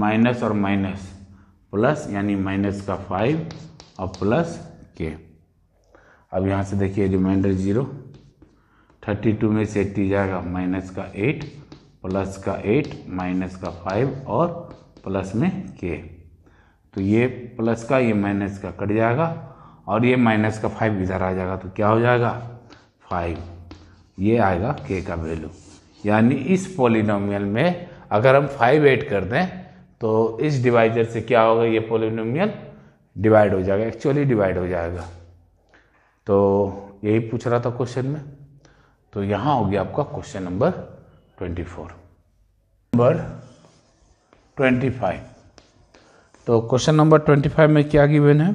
minus और माइनस प्लस यानी माइनस का फाइव और प्लस के अब यहाँ से देखिए रिमाइंडर जीरो थर्टी टू में से एट्टी जाएगा माइनस का एट प्लस का एट माइनस का फाइव और प्लस में के तो ये प्लस का ये माइनस का कट जाएगा और ये माइनस का फाइव इधर आ जाएगा तो क्या हो जाएगा फाइव ये आएगा के का वैल्यू यानी इस पोलिनोमियल में अगर हम फाइव एड कर दें तो इस डिवाइजर से क्या होगा ये पोलिनोमियल डिवाइड हो जाएगा एक्चुअली डिवाइड हो जाएगा तो यही पूछ रहा था क्वेश्चन में तो यहां हो गया आपका question number twenty four number twenty five तो क्वेश्चन नंबर ट्वेंटी फाइव में क्या गिवन है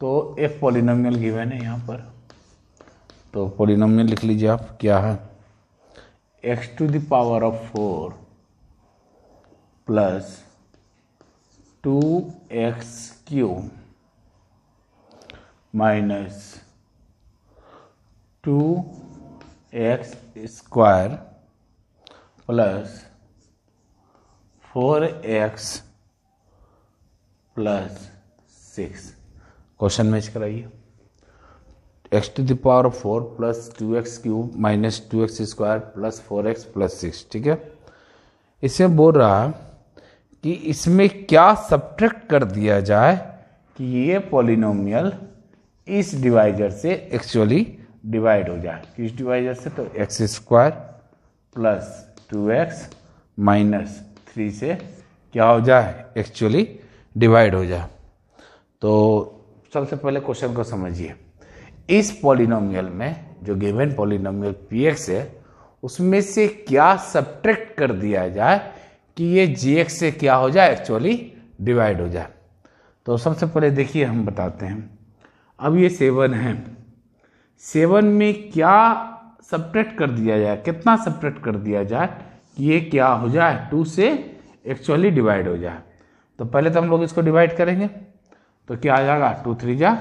तो एक पॉलिनोमियल गिवन है यहां पर तो पॉलिनोमियल लिख लीजिए आप क्या है x to the power of four plus two x cube minus two x square plus four x plus six question match कराइए x to the power four plus two x cube minus two x square plus four x plus six ठीक है इसमें बोल रहा कि इसमें क्या subtract कर दिया जाए कि ये पॉलिनोमियल इस डिवाइजर से एक्चुअली डिवाइड हो जाए किस डिवाइजर से तो x square plus two x minus three से क्या हो जाए एक्चुअली डिवाइड हो जाए तो सबसे पहले क्वेश्चन को समझिए इस पॉलिनोमियल में जो गिवन पॉलिनोमियल पी एक्स है उसमें से क्या सब्ट्रैक्ट कर दिया जाए कि ये जी एक्स से क्या हो जाए एक्चुअली डिवाइड हो जाए तो सबसे पहले देखिए हम बताते हैं अब ये सेवन है सेवन में क्या सपरेट कर दिया जाए कितना सपरेट कर दिया जाए कि ये क्या हो जाए टू से एक्चुअली डिवाइड हो जाए तो पहले तो हम लोग इसको डिवाइड करेंगे तो क्या आ जाएगा टू थ्री जा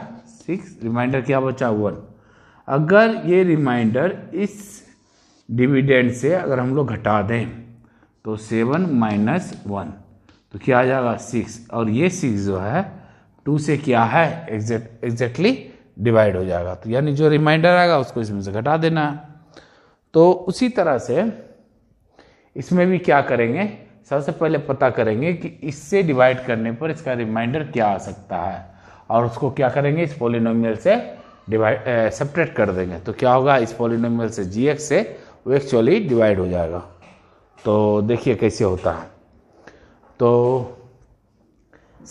सिक्स रिमाइंडर क्या बचा वन अगर ये रिमाइंडर इस डिविडेंड से अगर हम लोग घटा दें तो सेवन माइनस वन तो क्या आ जाएगा सिक्स और ये सिक्स जो है टू से क्या है एग्जैक्ट एग्जैक्टली डिवाइड हो जाएगा तो यानी जो रिमाइंडर आएगा उसको इसमें से घटा देना है तो उसी तरह से इसमें भी क्या करेंगे सबसे पहले पता करेंगे कि इससे डिवाइड करने पर इसका रिमाइंडर क्या आ सकता है और उसको क्या करेंगे इस पोलिनोमियल से डिवाइड सेपरेट कर देंगे तो क्या होगा इस पोलिनोमियल से जी से वो एक्चुअली डिवाइड हो जाएगा तो देखिए कैसे होता है तो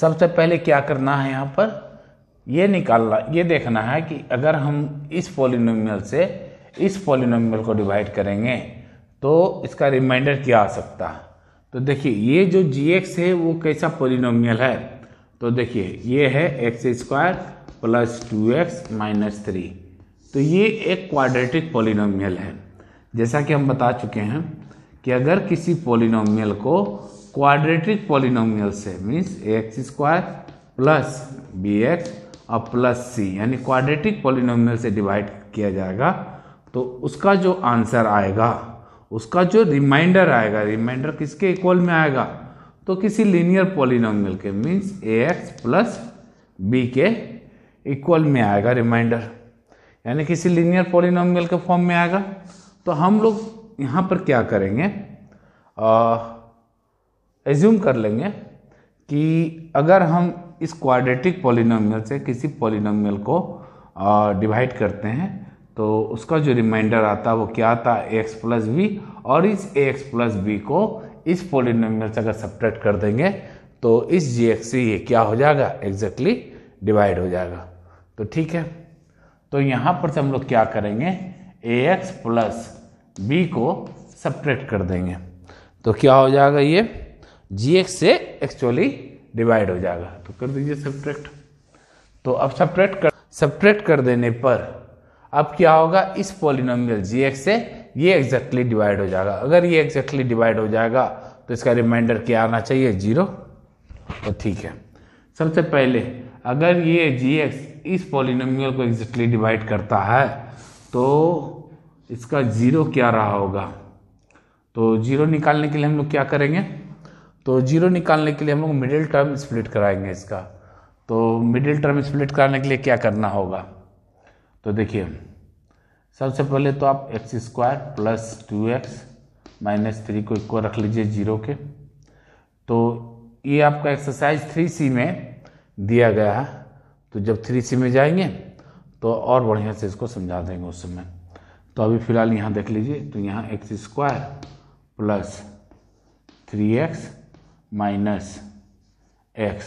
सबसे पहले क्या करना है यहाँ पर ये निकालना ये देखना है कि अगर हम इस पोलिनोमियल से इस पोलिनोमियल को डिवाइड करेंगे तो इसका रिमाइंडर क्या आ सकता है तो देखिए ये जो जी एक्स है वो कैसा पोलिनोमियल है तो देखिए ये है x square plus two x minus three तो ये एक क्वाड्रेटिक पोलिनोमियल है जैसा कि हम बता चुके हैं कि अगर किसी पोलिनोमियल को क्वाड्रेटिक पोलिनोमियल से means x square plus b x और प्लस सी यानी क्वाड्रेटिक पॉलिनोमियल से डिवाइड किया जाएगा तो उसका जो आंसर आएगा उसका जो रिमाइंडर आएगा रिमाइंडर किसके इक्वल में आएगा तो किसी लीनियर पॉलिनोमियल के means a x plus b के इक्वल में आएगा रिमाइंडर यानी किसी लीनियर पॉलिनोमियल के फॉर्म में आएगा तो हम लोग यहाँ पर क्या करेंगे एज्यूम कर लेंगे कि अगर हम इस क्वाड्रेटिक पॉलिनोमियल से किसी पॉलिनोमियल को डिवाइड करते हैं तो उसका जो रिमाइंडर आता वो क्या आता एक्स प्लस बी और इस ए एक्स प्लस बी को इस पॉलिनोमियल से अगर सपरेट कर देंगे तो इस जी एक्स से ये क्या हो जाएगा एग्जैक्टली exactly डिवाइड हो जाएगा तो ठीक है तो यहाँ पर से हम लोग क्या करेंगे ए एक्स प्लस बी को सपरेट कर देंगे तो क्या हो जाएगा ये जी एक्स से एक्चुअली डिवाइड हो जाएगा तो कर दीजिए सब्ट्रैक्ट तो अब सब्ट्रैक्ट कर सब्ट्रैक्ट कर देने पर अब क्या होगा इस पॉलिनोमियल जी एक्स से ये एग्जैक्टली डिवाइड हो जाएगा अगर ये एग्जैक्टली डिवाइड हो जाएगा तो इसका रिमाइंडर क्या आना चाहिए जीरो तो ठीक है सबसे पहले अगर ये जी एक्स इस पॉलिनोमियल को एग्जैक्टली डिवाइड करता है तो इसका ज़ीरो क्या रहा होगा तो ज़ीरो निकालने के लिए हम लोग क्या करेंगे तो जीरो निकालने के लिए हम लोग मिडिल टर्म स्प्लिट कराएंगे इसका तो मिडिल टर्म स्प्लिट कराने के लिए क्या करना होगा तो देखिए सबसे पहले तो आप x square plus two x minus three को इक्वल रख लीजिए जीरो के तो ये आपका एक्सरसाइज थ्री सी में दिया गया है तो जब थ्री सी में जाएंगे तो और बढ़िया से इसको समझा देंगे उस समय तो अभी फ़िलहाल यहाँ देख लीजिए तो यहाँ x square plus three x minus x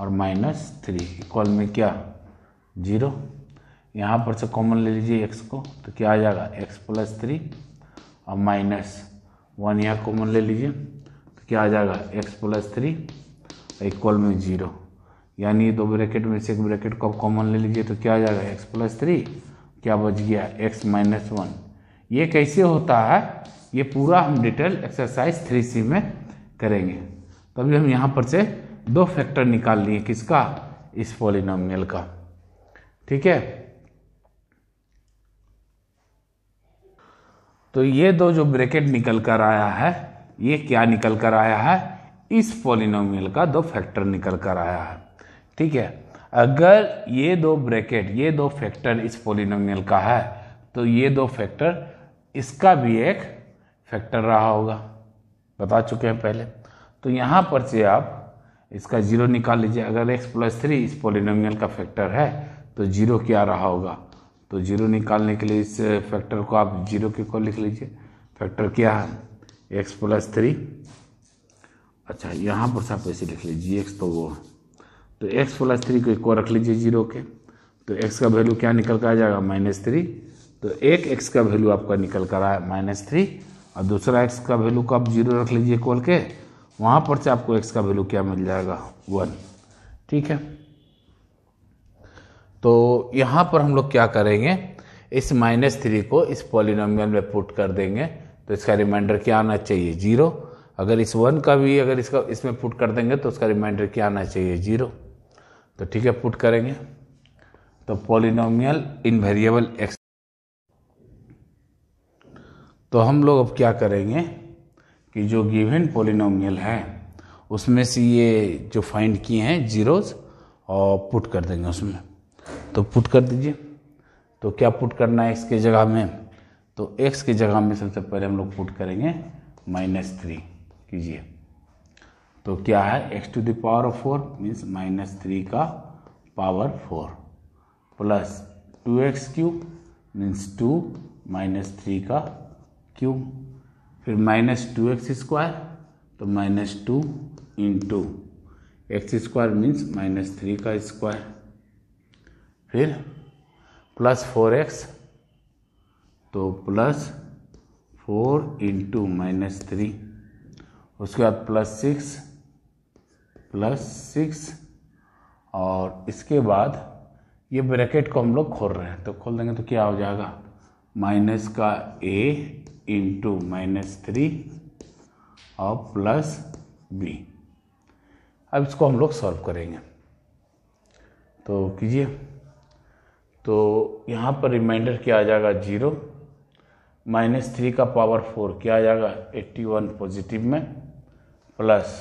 और माइनस थ्री इक्वल में क्या जीरो यहाँ पर से कॉमन ले लीजिए एक्स को तो क्या आ जाएगा एक्स प्लस थ्री और माइनस वन यहाँ कॉमन ले लीजिए तो क्या आ जाएगा एक्स प्लस थ्री इक्वल में जीरो यानी दो ब्रैकेट में से एक ब्रैकेट को कॉमन ले लीजिए तो क्या आ जाएगा एक्स प्लस थ्री क्या बच गया एक्स माइनस वन ये कैसे होता है ये पूरा हम डिटेल एक्सरसाइज थ्री सी में करेंगे तभी हम यहाँ पर से दो फैक्टर निकाल लिए किसका इस पॉलिनोमियल का ठीक है तो ये दो जो ब्रैकेट निकल कर आया है ये क्या निकल कर आया है इस पॉलिनोमियल का दो फैक्टर निकल कर आया है ठीक है अगर ये दो ब्रैकेट ये दो फैक्टर इस पॉलिनोमियल का है तो ये दो फैक्टर इसका भी एक फैक्टर रहा होगा बता चुके हैं पहले तो यहाँ पर से आप इसका जीरो निकाल लीजिए अगर एक्स प्लस थ्री इस पोलिनोमियल का फैक्टर है तो जीरो क्या रहा होगा तो जीरो निकालने के लिए इस फैक्टर को आप जीरो के को लिख लीजिए फैक्टर क्या है एक्स प्लस थ्री अच्छा यहाँ पर से आप ऐसे लिख लीजिए एक्स तो वो तो एक्स प्लस थ्री को एक को रख लीजिए जीरो के तो एक्स का वैल्यू क्या निकल कर आ जाएगा माइनस थ्री तो एक एक्स का वैल्यू आपका निकल कर आया माइनस थ्री और दूसरा एक्स का वैल्यू को आप जीरो रख लीजिए कॉल के वहाँ पर से आपको एक्स का वैल्यू क्या मिल जाएगा वन ठीक है तो यहाँ पर हम लोग क्या करेंगे इस माइनस थ्री को इस पॉलिनोमियल में पुट कर देंगे तो इसका रिमाइंडर क्या आना चाहिए जीरो अगर इस वन का भी अगर इसका इसमें पुट कर देंगे तो उसका रिमाइंडर क्या आना चाहिए जीरो तो ठीक है पुट करेंगे तो पॉलिनोमियल वेरिएबल एक्स तो हम लोग अब क्या करेंगे कि जो गिवन पोलिनोमियल है उसमें से ये जो फाइंड किए हैं जीरोज और पुट कर देंगे उसमें तो पुट कर दीजिए तो क्या पुट करना है इसके जगह में तो एक्स के जगह में सबसे पहले हम लोग पुट करेंगे माइनस थ्री कीजिए तो क्या है x to the power of four means minus three का power four plus two x cube means two minus three का क्यों फिर माइनस टू एक्स स्क्वायर तो minus two into x square means minus three का square फिर plus four x तो plus four into minus three उसके बाद plus six plus six और इसके बाद ये ब्रैकेट को हम लोग खोल रहे हैं तो खोल देंगे तो क्या हो जाएगा माइनस का ए इंटू माइनस थ्री और प्लस बी अब इसको हम लोग सॉल्व करेंगे तो कीजिए तो यहाँ पर रिमाइंडर क्या आ जाएगा जीरो माइनस थ्री का पावर फोर क्या आ जाएगा एट्टी वन पॉजिटिव में plus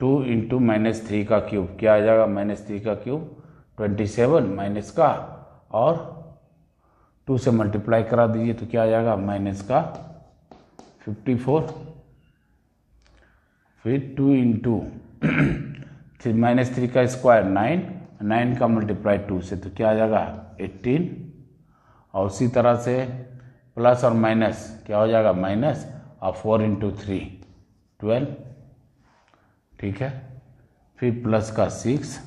two into minus three का क्यूब क्या आ जाएगा माइनस थ्री का क्यूब ट्वेंटी सेवन माइनस का और टू से मल्टीप्लाई करा दीजिए तो क्या आ जाएगा माइनस का फिफ्टी फोर फिर two into three minus three का स्क्वायर नाइन नाइन का मल्टीप्लाई टू से तो क्या आ जाएगा एट्टीन और उसी तरह से प्लस और माइनस क्या हो जाएगा माइनस और फोर इंटू थ्री ट्वेल्व ठीक है फिर प्लस का सिक्स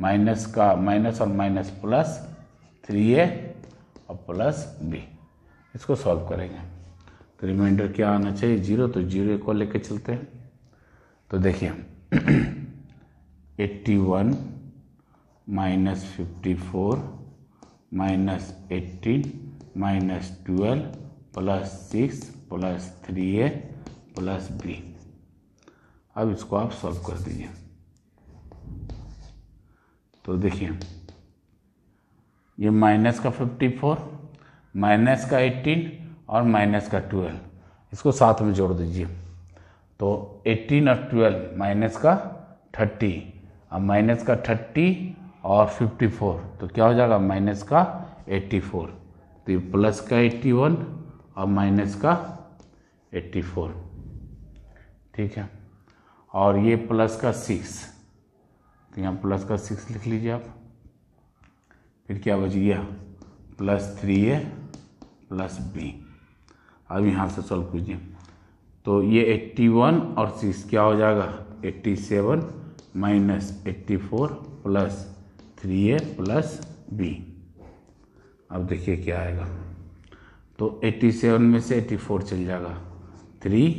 माइनस का माइनस और माइनस प्लस थ्री ए और प्लस बी इसको सॉल्व करेंगे तो रिमाइंडर क्या आना चाहिए जीरो तो जीरो को लेके चलते हैं तो देखिए eighty one minus fifty four minus eighteen minus twelve plus six plus three a plus b अब इसको आप सॉल्व कर दीजिए तो देखिए ये माइनस का 54 माइनस का 18 और माइनस का 12 इसको साथ में जोड़ दीजिए तो 18 और 12 माइनस का 30 अब माइनस का 30 और 54 तो क्या हो जाएगा माइनस का 84 तो ये प्लस का 81 और माइनस का 84 ठीक है और ये प्लस का 6 तो यहाँ प्लस का 6 लिख लीजिए आप फिर क्या बच गया plus three a plus b अब यहाँ से सॉल्व कीजिए तो ये एट्टी वन और सिक्स क्या हो जाएगा eighty seven minus eighty four plus three a plus b अब देखिए क्या आएगा तो 87 में से 84 चल जाएगा 3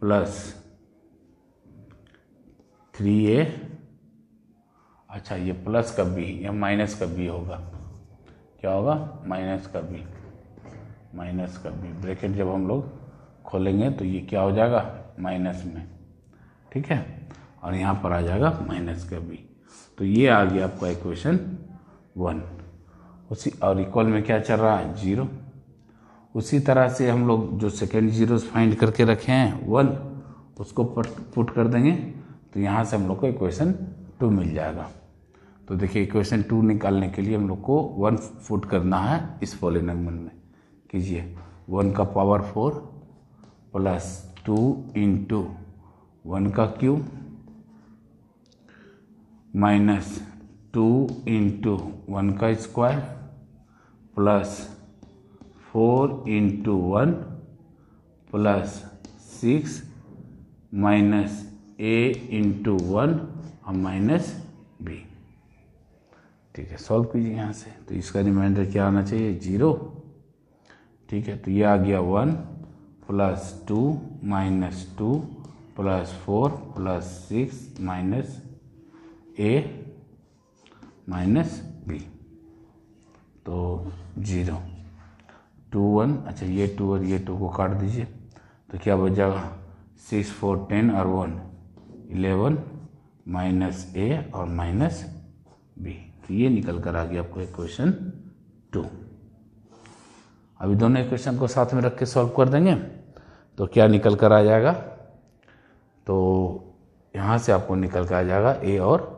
प्लस थ्री ए अच्छा ये प्लस का बी या माइनस का बी होगा क्या होगा माइनस का बी माइनस का बी ब्रैकेट जब हम लोग खोलेंगे तो ये क्या हो जाएगा माइनस में ठीक है और यहाँ पर आ जाएगा माइनस का बी तो ये आ गया आपका इक्वेशन वन उसी और इक्वल में क्या चल रहा है जीरो उसी तरह से हम लोग जो सेकेंड जीरो फाइंड करके रखे हैं वन उसको पुट कर देंगे तो यहाँ से हम लोग को इक्वेशन टू मिल जाएगा तो देखिए इक्वेशन टू निकालने के लिए हम लोग को वन फुट करना है इस पोलिनोमियल में कीजिए वन का power four plus two into one का cube minus two into one का square plus four into one plus six minus a into one और माइनस बी ठीक है सॉल्व कीजिए यहाँ से तो इसका रिमाइंडर क्या आना चाहिए जीरो ठीक है तो ये आ गया one plus two minus two plus four plus six minus a minus b तो जीरो टू वन अच्छा ये टू और ये टू को काट दीजिए तो क्या जाएगा सिक्स फोर टेन और वन इलेवन माइनस ए और माइनस बी तो ये निकल कर आ गया आपको इक्वेशन टू अभी दोनों इक्वेशन को साथ में रख के सॉल्व कर देंगे तो क्या निकल कर आ जाएगा तो यहाँ से आपको निकल कर आ जाएगा ए और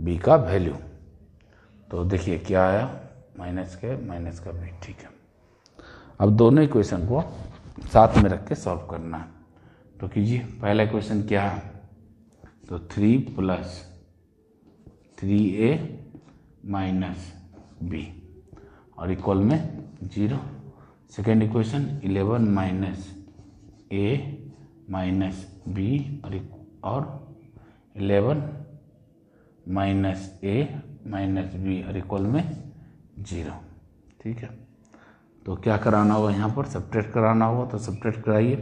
बी का वैल्यू तो देखिए क्या आया माइनस के माइनस का बी ठीक है अब दोनों इक्वेशन को साथ में रख के सॉल्व करना है तो कीजिए पहला इक्वेशन क्या है तो three plus three a minus b और इक्वल में zero second equation eleven minus a minus b और e- और eleven minus a minus b और इक्वल में जीरो ठीक है तो क्या कराना होगा यहाँ पर सपरेट कराना होगा तो सपरेट कराइए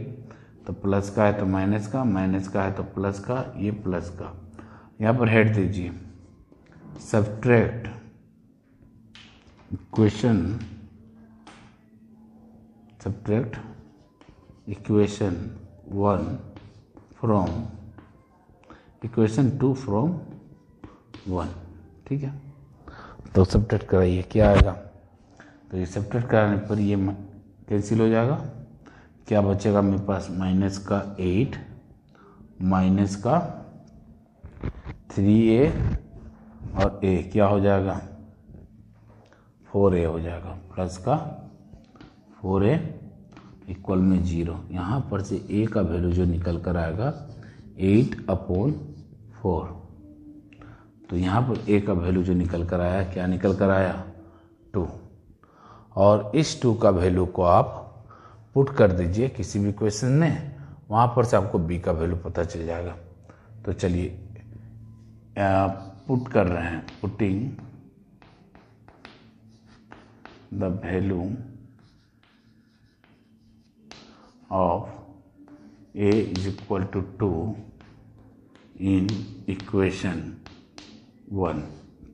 तो प्लस का है तो माइनस का माइनस का है तो प्लस का ये प्लस का यहाँ पर हेड दीजिए subtract equation subtract equation one from equation two from one ठीक है तो सब्ट्रैक्ट कराइए क्या आएगा तो ये सब्ट्रैक्ट कराने पर ये कैंसिल हो जाएगा क्या बचेगा मेरे पास माइनस का एट माइनस का थ्री ए और ए क्या हो जाएगा फोर ए हो जाएगा प्लस का फोर ए इक्वल में जीरो यहाँ पर से ए का वैल्यू जो निकल कर आएगा एट अपॉन फोर तो यहाँ पर ए का वैल्यू जो निकल कर आया क्या निकल कर आया टू और इस टू का वैल्यू को आप पुट कर दीजिए किसी भी क्वेश्चन में वहाँ पर से आपको बी का वैल्यू पता चल जाएगा तो चलिए पुट कर रहे हैं putting the value of a is equal to 2 in equation 1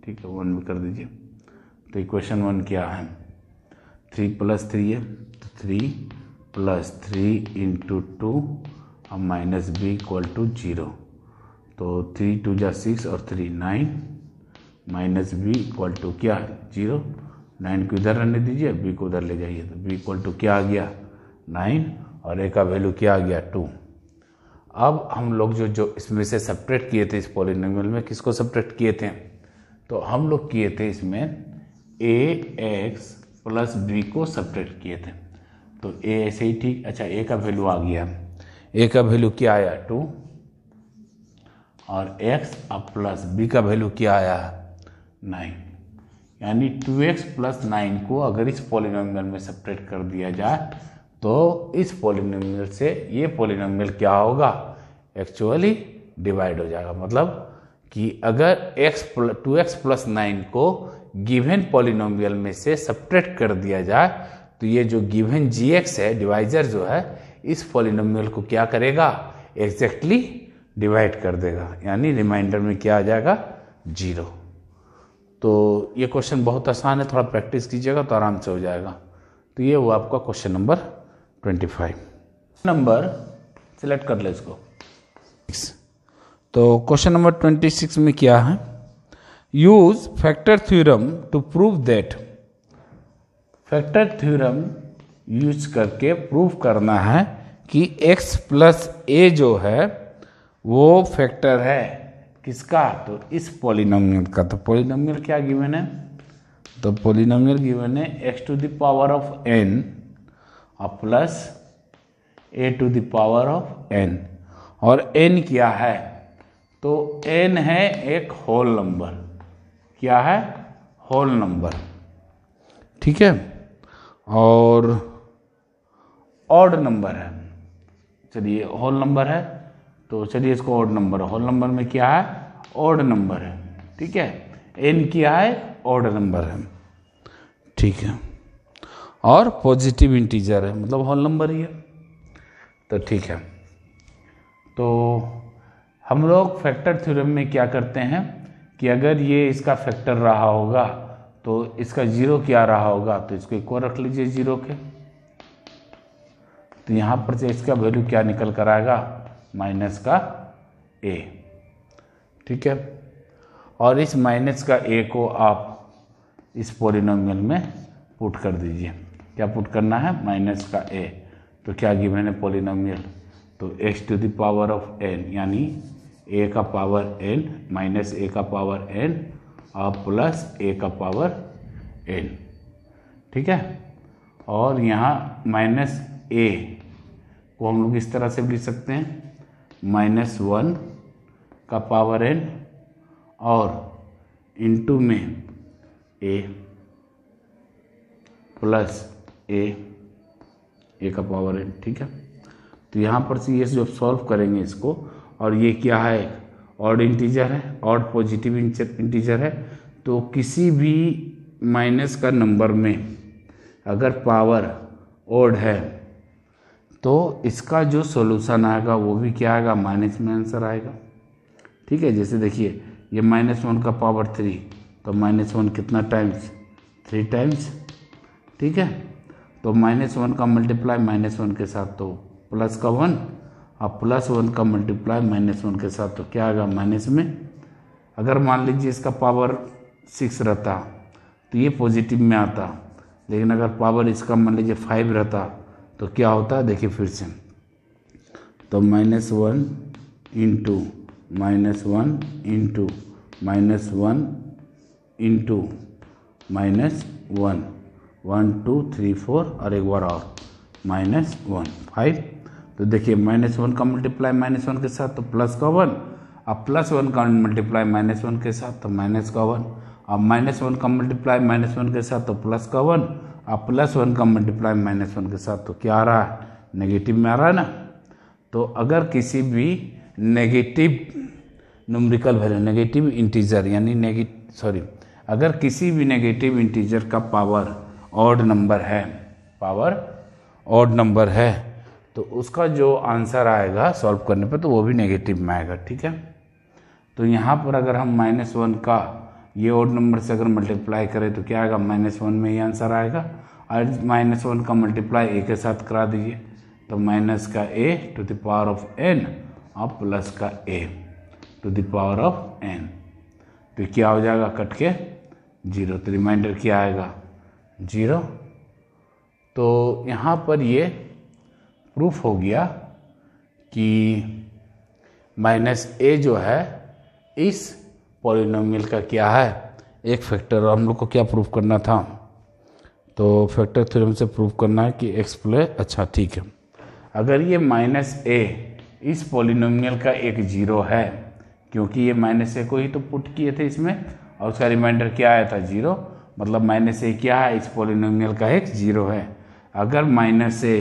ठीक है वन में कर दीजिए तो इक्वेशन वन क्या है थ्री प्लस थ्री है तो three plus three into two और minus b equal to zero तो थ्री टू जा सिक्स और three nine minus b equal to क्या है जीरो नाइन को इधर रहने दीजिए बी को उधर ले जाइए तो बी इक्वल टू क्या आ गया नाइन और ए का वैल्यू क्या आ गया टू अब हम लोग जो जो इसमें से सपरेट किए थे इस पॉलिनोमियल में किसको सपरेट किए थे तो हम लोग किए थे इसमें ए एक्स प्लस बी को सपरेट किए थे तो ए ऐसे ही ठीक अच्छा ए का वैल्यू आ गया ए का वैल्यू क्या आया टू और एक्स और प्लस बी का वैल्यू क्या आया नाइन यानी टू एक्स प्लस नाइन को अगर इस पोलिनोमियल में सेपरेट कर दिया जाए तो इस पोलिनोमियल से ये पोलिनोमियल क्या होगा एक्चुअली डिवाइड हो जाएगा मतलब कि अगर x two x plus nine को गिवन पोलिनोमियल में से सेपरेट कर दिया जाए तो ये जो गिवन जी एक्स है डिवाइजर जो है इस पोलिनोमियल को क्या करेगा एग्जैक्टली exactly डिवाइड कर देगा यानी रिमाइंडर में क्या आ जाएगा जीरो तो ये क्वेश्चन बहुत आसान है थोड़ा प्रैक्टिस कीजिएगा तो आराम से हो जाएगा तो ये हुआ आपका question number twenty five number select कर ले इसको तो क्वेश्चन नंबर ट्वेंटी सिक्स में क्या है use factor theorem to prove that factor theorem use करके प्रूव करना है कि एक्स प्लस ए जो है वो फैक्टर है किसका तो इस पॉलिनोमियल का तो पॉलिनोमियल क्या गिवन है तो पॉलिनोमियल गिवन है x to the power of N और plus a to the power of N और एन क्या है तो एन है एक होल नंबर क्या है होल नंबर ठीक है और ऑड नंबर है चलिए होल नंबर है तो चलिए इसको ऑड नंबर होल नंबर में क्या है ऑड नंबर है ठीक है एन क्या है ऑड नंबर है ठीक है और पॉजिटिव इंटीजर है मतलब होल नंबर ही है तो ठीक है तो हम लोग फैक्टर थ्योरम में क्या करते हैं कि अगर ये इसका फैक्टर रहा होगा तो इसका जीरो क्या रहा होगा तो इसको और रख लीजिए जीरो के तो यहाँ पर से इसका वैल्यू क्या निकल कर आएगा माइनस का ए ठीक है और इस माइनस का ए को आप इस पोलिनोमियल में पुट कर दीजिए क्या पुट करना है माइनस का ए तो क्या गिवन है पोलिनोमियल तो x to the power of n यानी ए का पावर एन माइनस ए का पावर एन और प्लस ए का पावर एन ठीक है और यहाँ माइनस ए को हम लोग इस तरह से भी लिख सकते हैं माइनस वन का पावर एन और इनटू में ए प्लस ए ए का पावर एन ठीक है तो यहाँ पर से ये जो सॉल्व करेंगे इसको और ये क्या है ऑड इंटीजर है ऑड पॉजिटिव इंटीजर है तो किसी भी माइनस का नंबर में अगर पावर ऑड है तो इसका जो सोल्यूशन आएगा वो भी क्या आएगा माइनस में आंसर आएगा ठीक है जैसे देखिए ये माइनस वन का पावर थ्री तो माइनस वन कितना टाइम्स थ्री टाइम्स ठीक है तो माइनस वन का मल्टीप्लाई माइनस वन के साथ तो प्लस का वन और प्लस वन का मल्टीप्लाई माइनस वन के साथ तो क्या आएगा माइनस में अगर मान लीजिए इसका पावर सिक्स रहता तो ये पॉजिटिव में आता लेकिन अगर पावर इसका मान लीजिए फाइव रहता तो क्या होता है देखिए फिर से तो minus one into minus one into minus one into minus one one two three four और एक बार और माइनस वन फाइव तो देखिए माइनस वन का मल्टीप्लाई माइनस वन के साथ तो प्लस का वन अब प्लस वन का मल्टीप्लाई माइनस वन के साथ तो माइनस का वन अब माइनस वन का मल्टीप्लाई माइनस वन के साथ तो प्लस का वन अब प्लस वन का मल्टीप्लाई माइनस वन के साथ तो क्या आ रहा है नेगेटिव में आ रहा है ना तो अगर किसी भी negative numerical value negative integer यानी नेगेटिव सॉरी अगर किसी भी नेगेटिव इंटीजर का पावर ऑड नंबर है पावर ऑड नंबर है तो उसका जो आंसर आएगा सॉल्व करने पर तो वो भी नेगेटिव में आएगा ठीक है तो यहाँ पर अगर हम माइनस वन का ये और नंबर से अगर मल्टीप्लाई करें तो क्या आएगा माइनस वन में ही आंसर आएगा और माइनस वन का मल्टीप्लाई ए के साथ करा दीजिए तो माइनस का A to the power of N और प्लस का A to the power of N तो क्या हो जाएगा कट के जीरो तो रिमाइंडर क्या आएगा जीरो तो यहाँ पर ये प्रूफ हो गया कि माइनस ए जो है इस पॉलिनोमियल का क्या है एक फैक्टर हम लोग को क्या प्रूफ करना था तो फैक्टर थ्योरम से प्रूफ करना है कि एक्स प्ले अच्छा ठीक है अगर ये माइनस ए इस पॉलिनोमियल का एक जीरो है क्योंकि ये माइनस ए को ही तो पुट किए थे इसमें और उसका रिमाइंडर क्या आया था जीरो मतलब माइनस ए क्या है इस पॉलिनोमियल का एक जीरो है अगर माइनस ए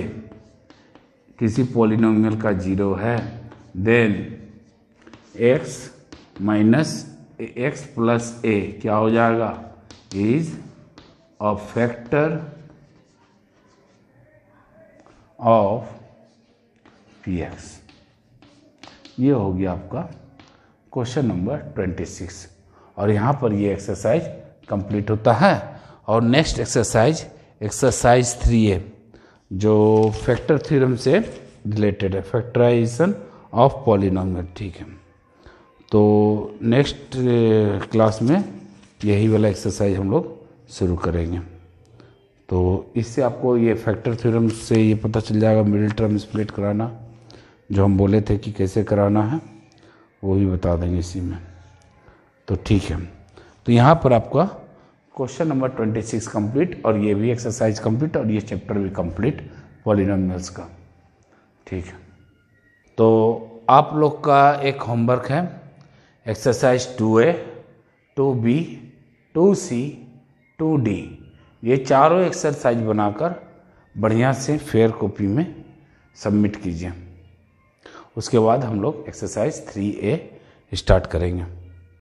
किसी पॉलिनोमियल का जीरो है then X minus x plus A क्या हो जाएगा is a factor of P X ये हो गया आपका क्वेश्चन नंबर ट्वेंटी सिक्स और यहाँ पर ये एक्सरसाइज कंप्लीट होता है और next exercise exercise three A जो फैक्टर थ्योरम से रिलेटेड है फैक्टराइजेशन ऑफ पॉलिनोमियल ठीक है तो नेक्स्ट क्लास uh, में यही वाला एक्सरसाइज हम लोग शुरू करेंगे तो इससे आपको ये फैक्टर थ्योरम से ये पता चल जाएगा मिडिल टर्म स्प्लिट कराना जो हम बोले थे कि कैसे कराना है वो भी बता देंगे इसी में तो ठीक है तो यहाँ पर आपका question number twenty six complete और ये भी एक्सरसाइज कम्प्लीट और ये चैप्टर भी कम्प्लीट पॉलिनोमियल्स का ठीक है तो आप लोग का एक होमवर्क है exercise two A two B two C two D ये चारों एक्सरसाइज बनाकर बढ़िया से फेयर कॉपी में सबमिट कीजिए उसके बाद हम लोग एक्सरसाइज थ्री ए स्टार्ट करेंगे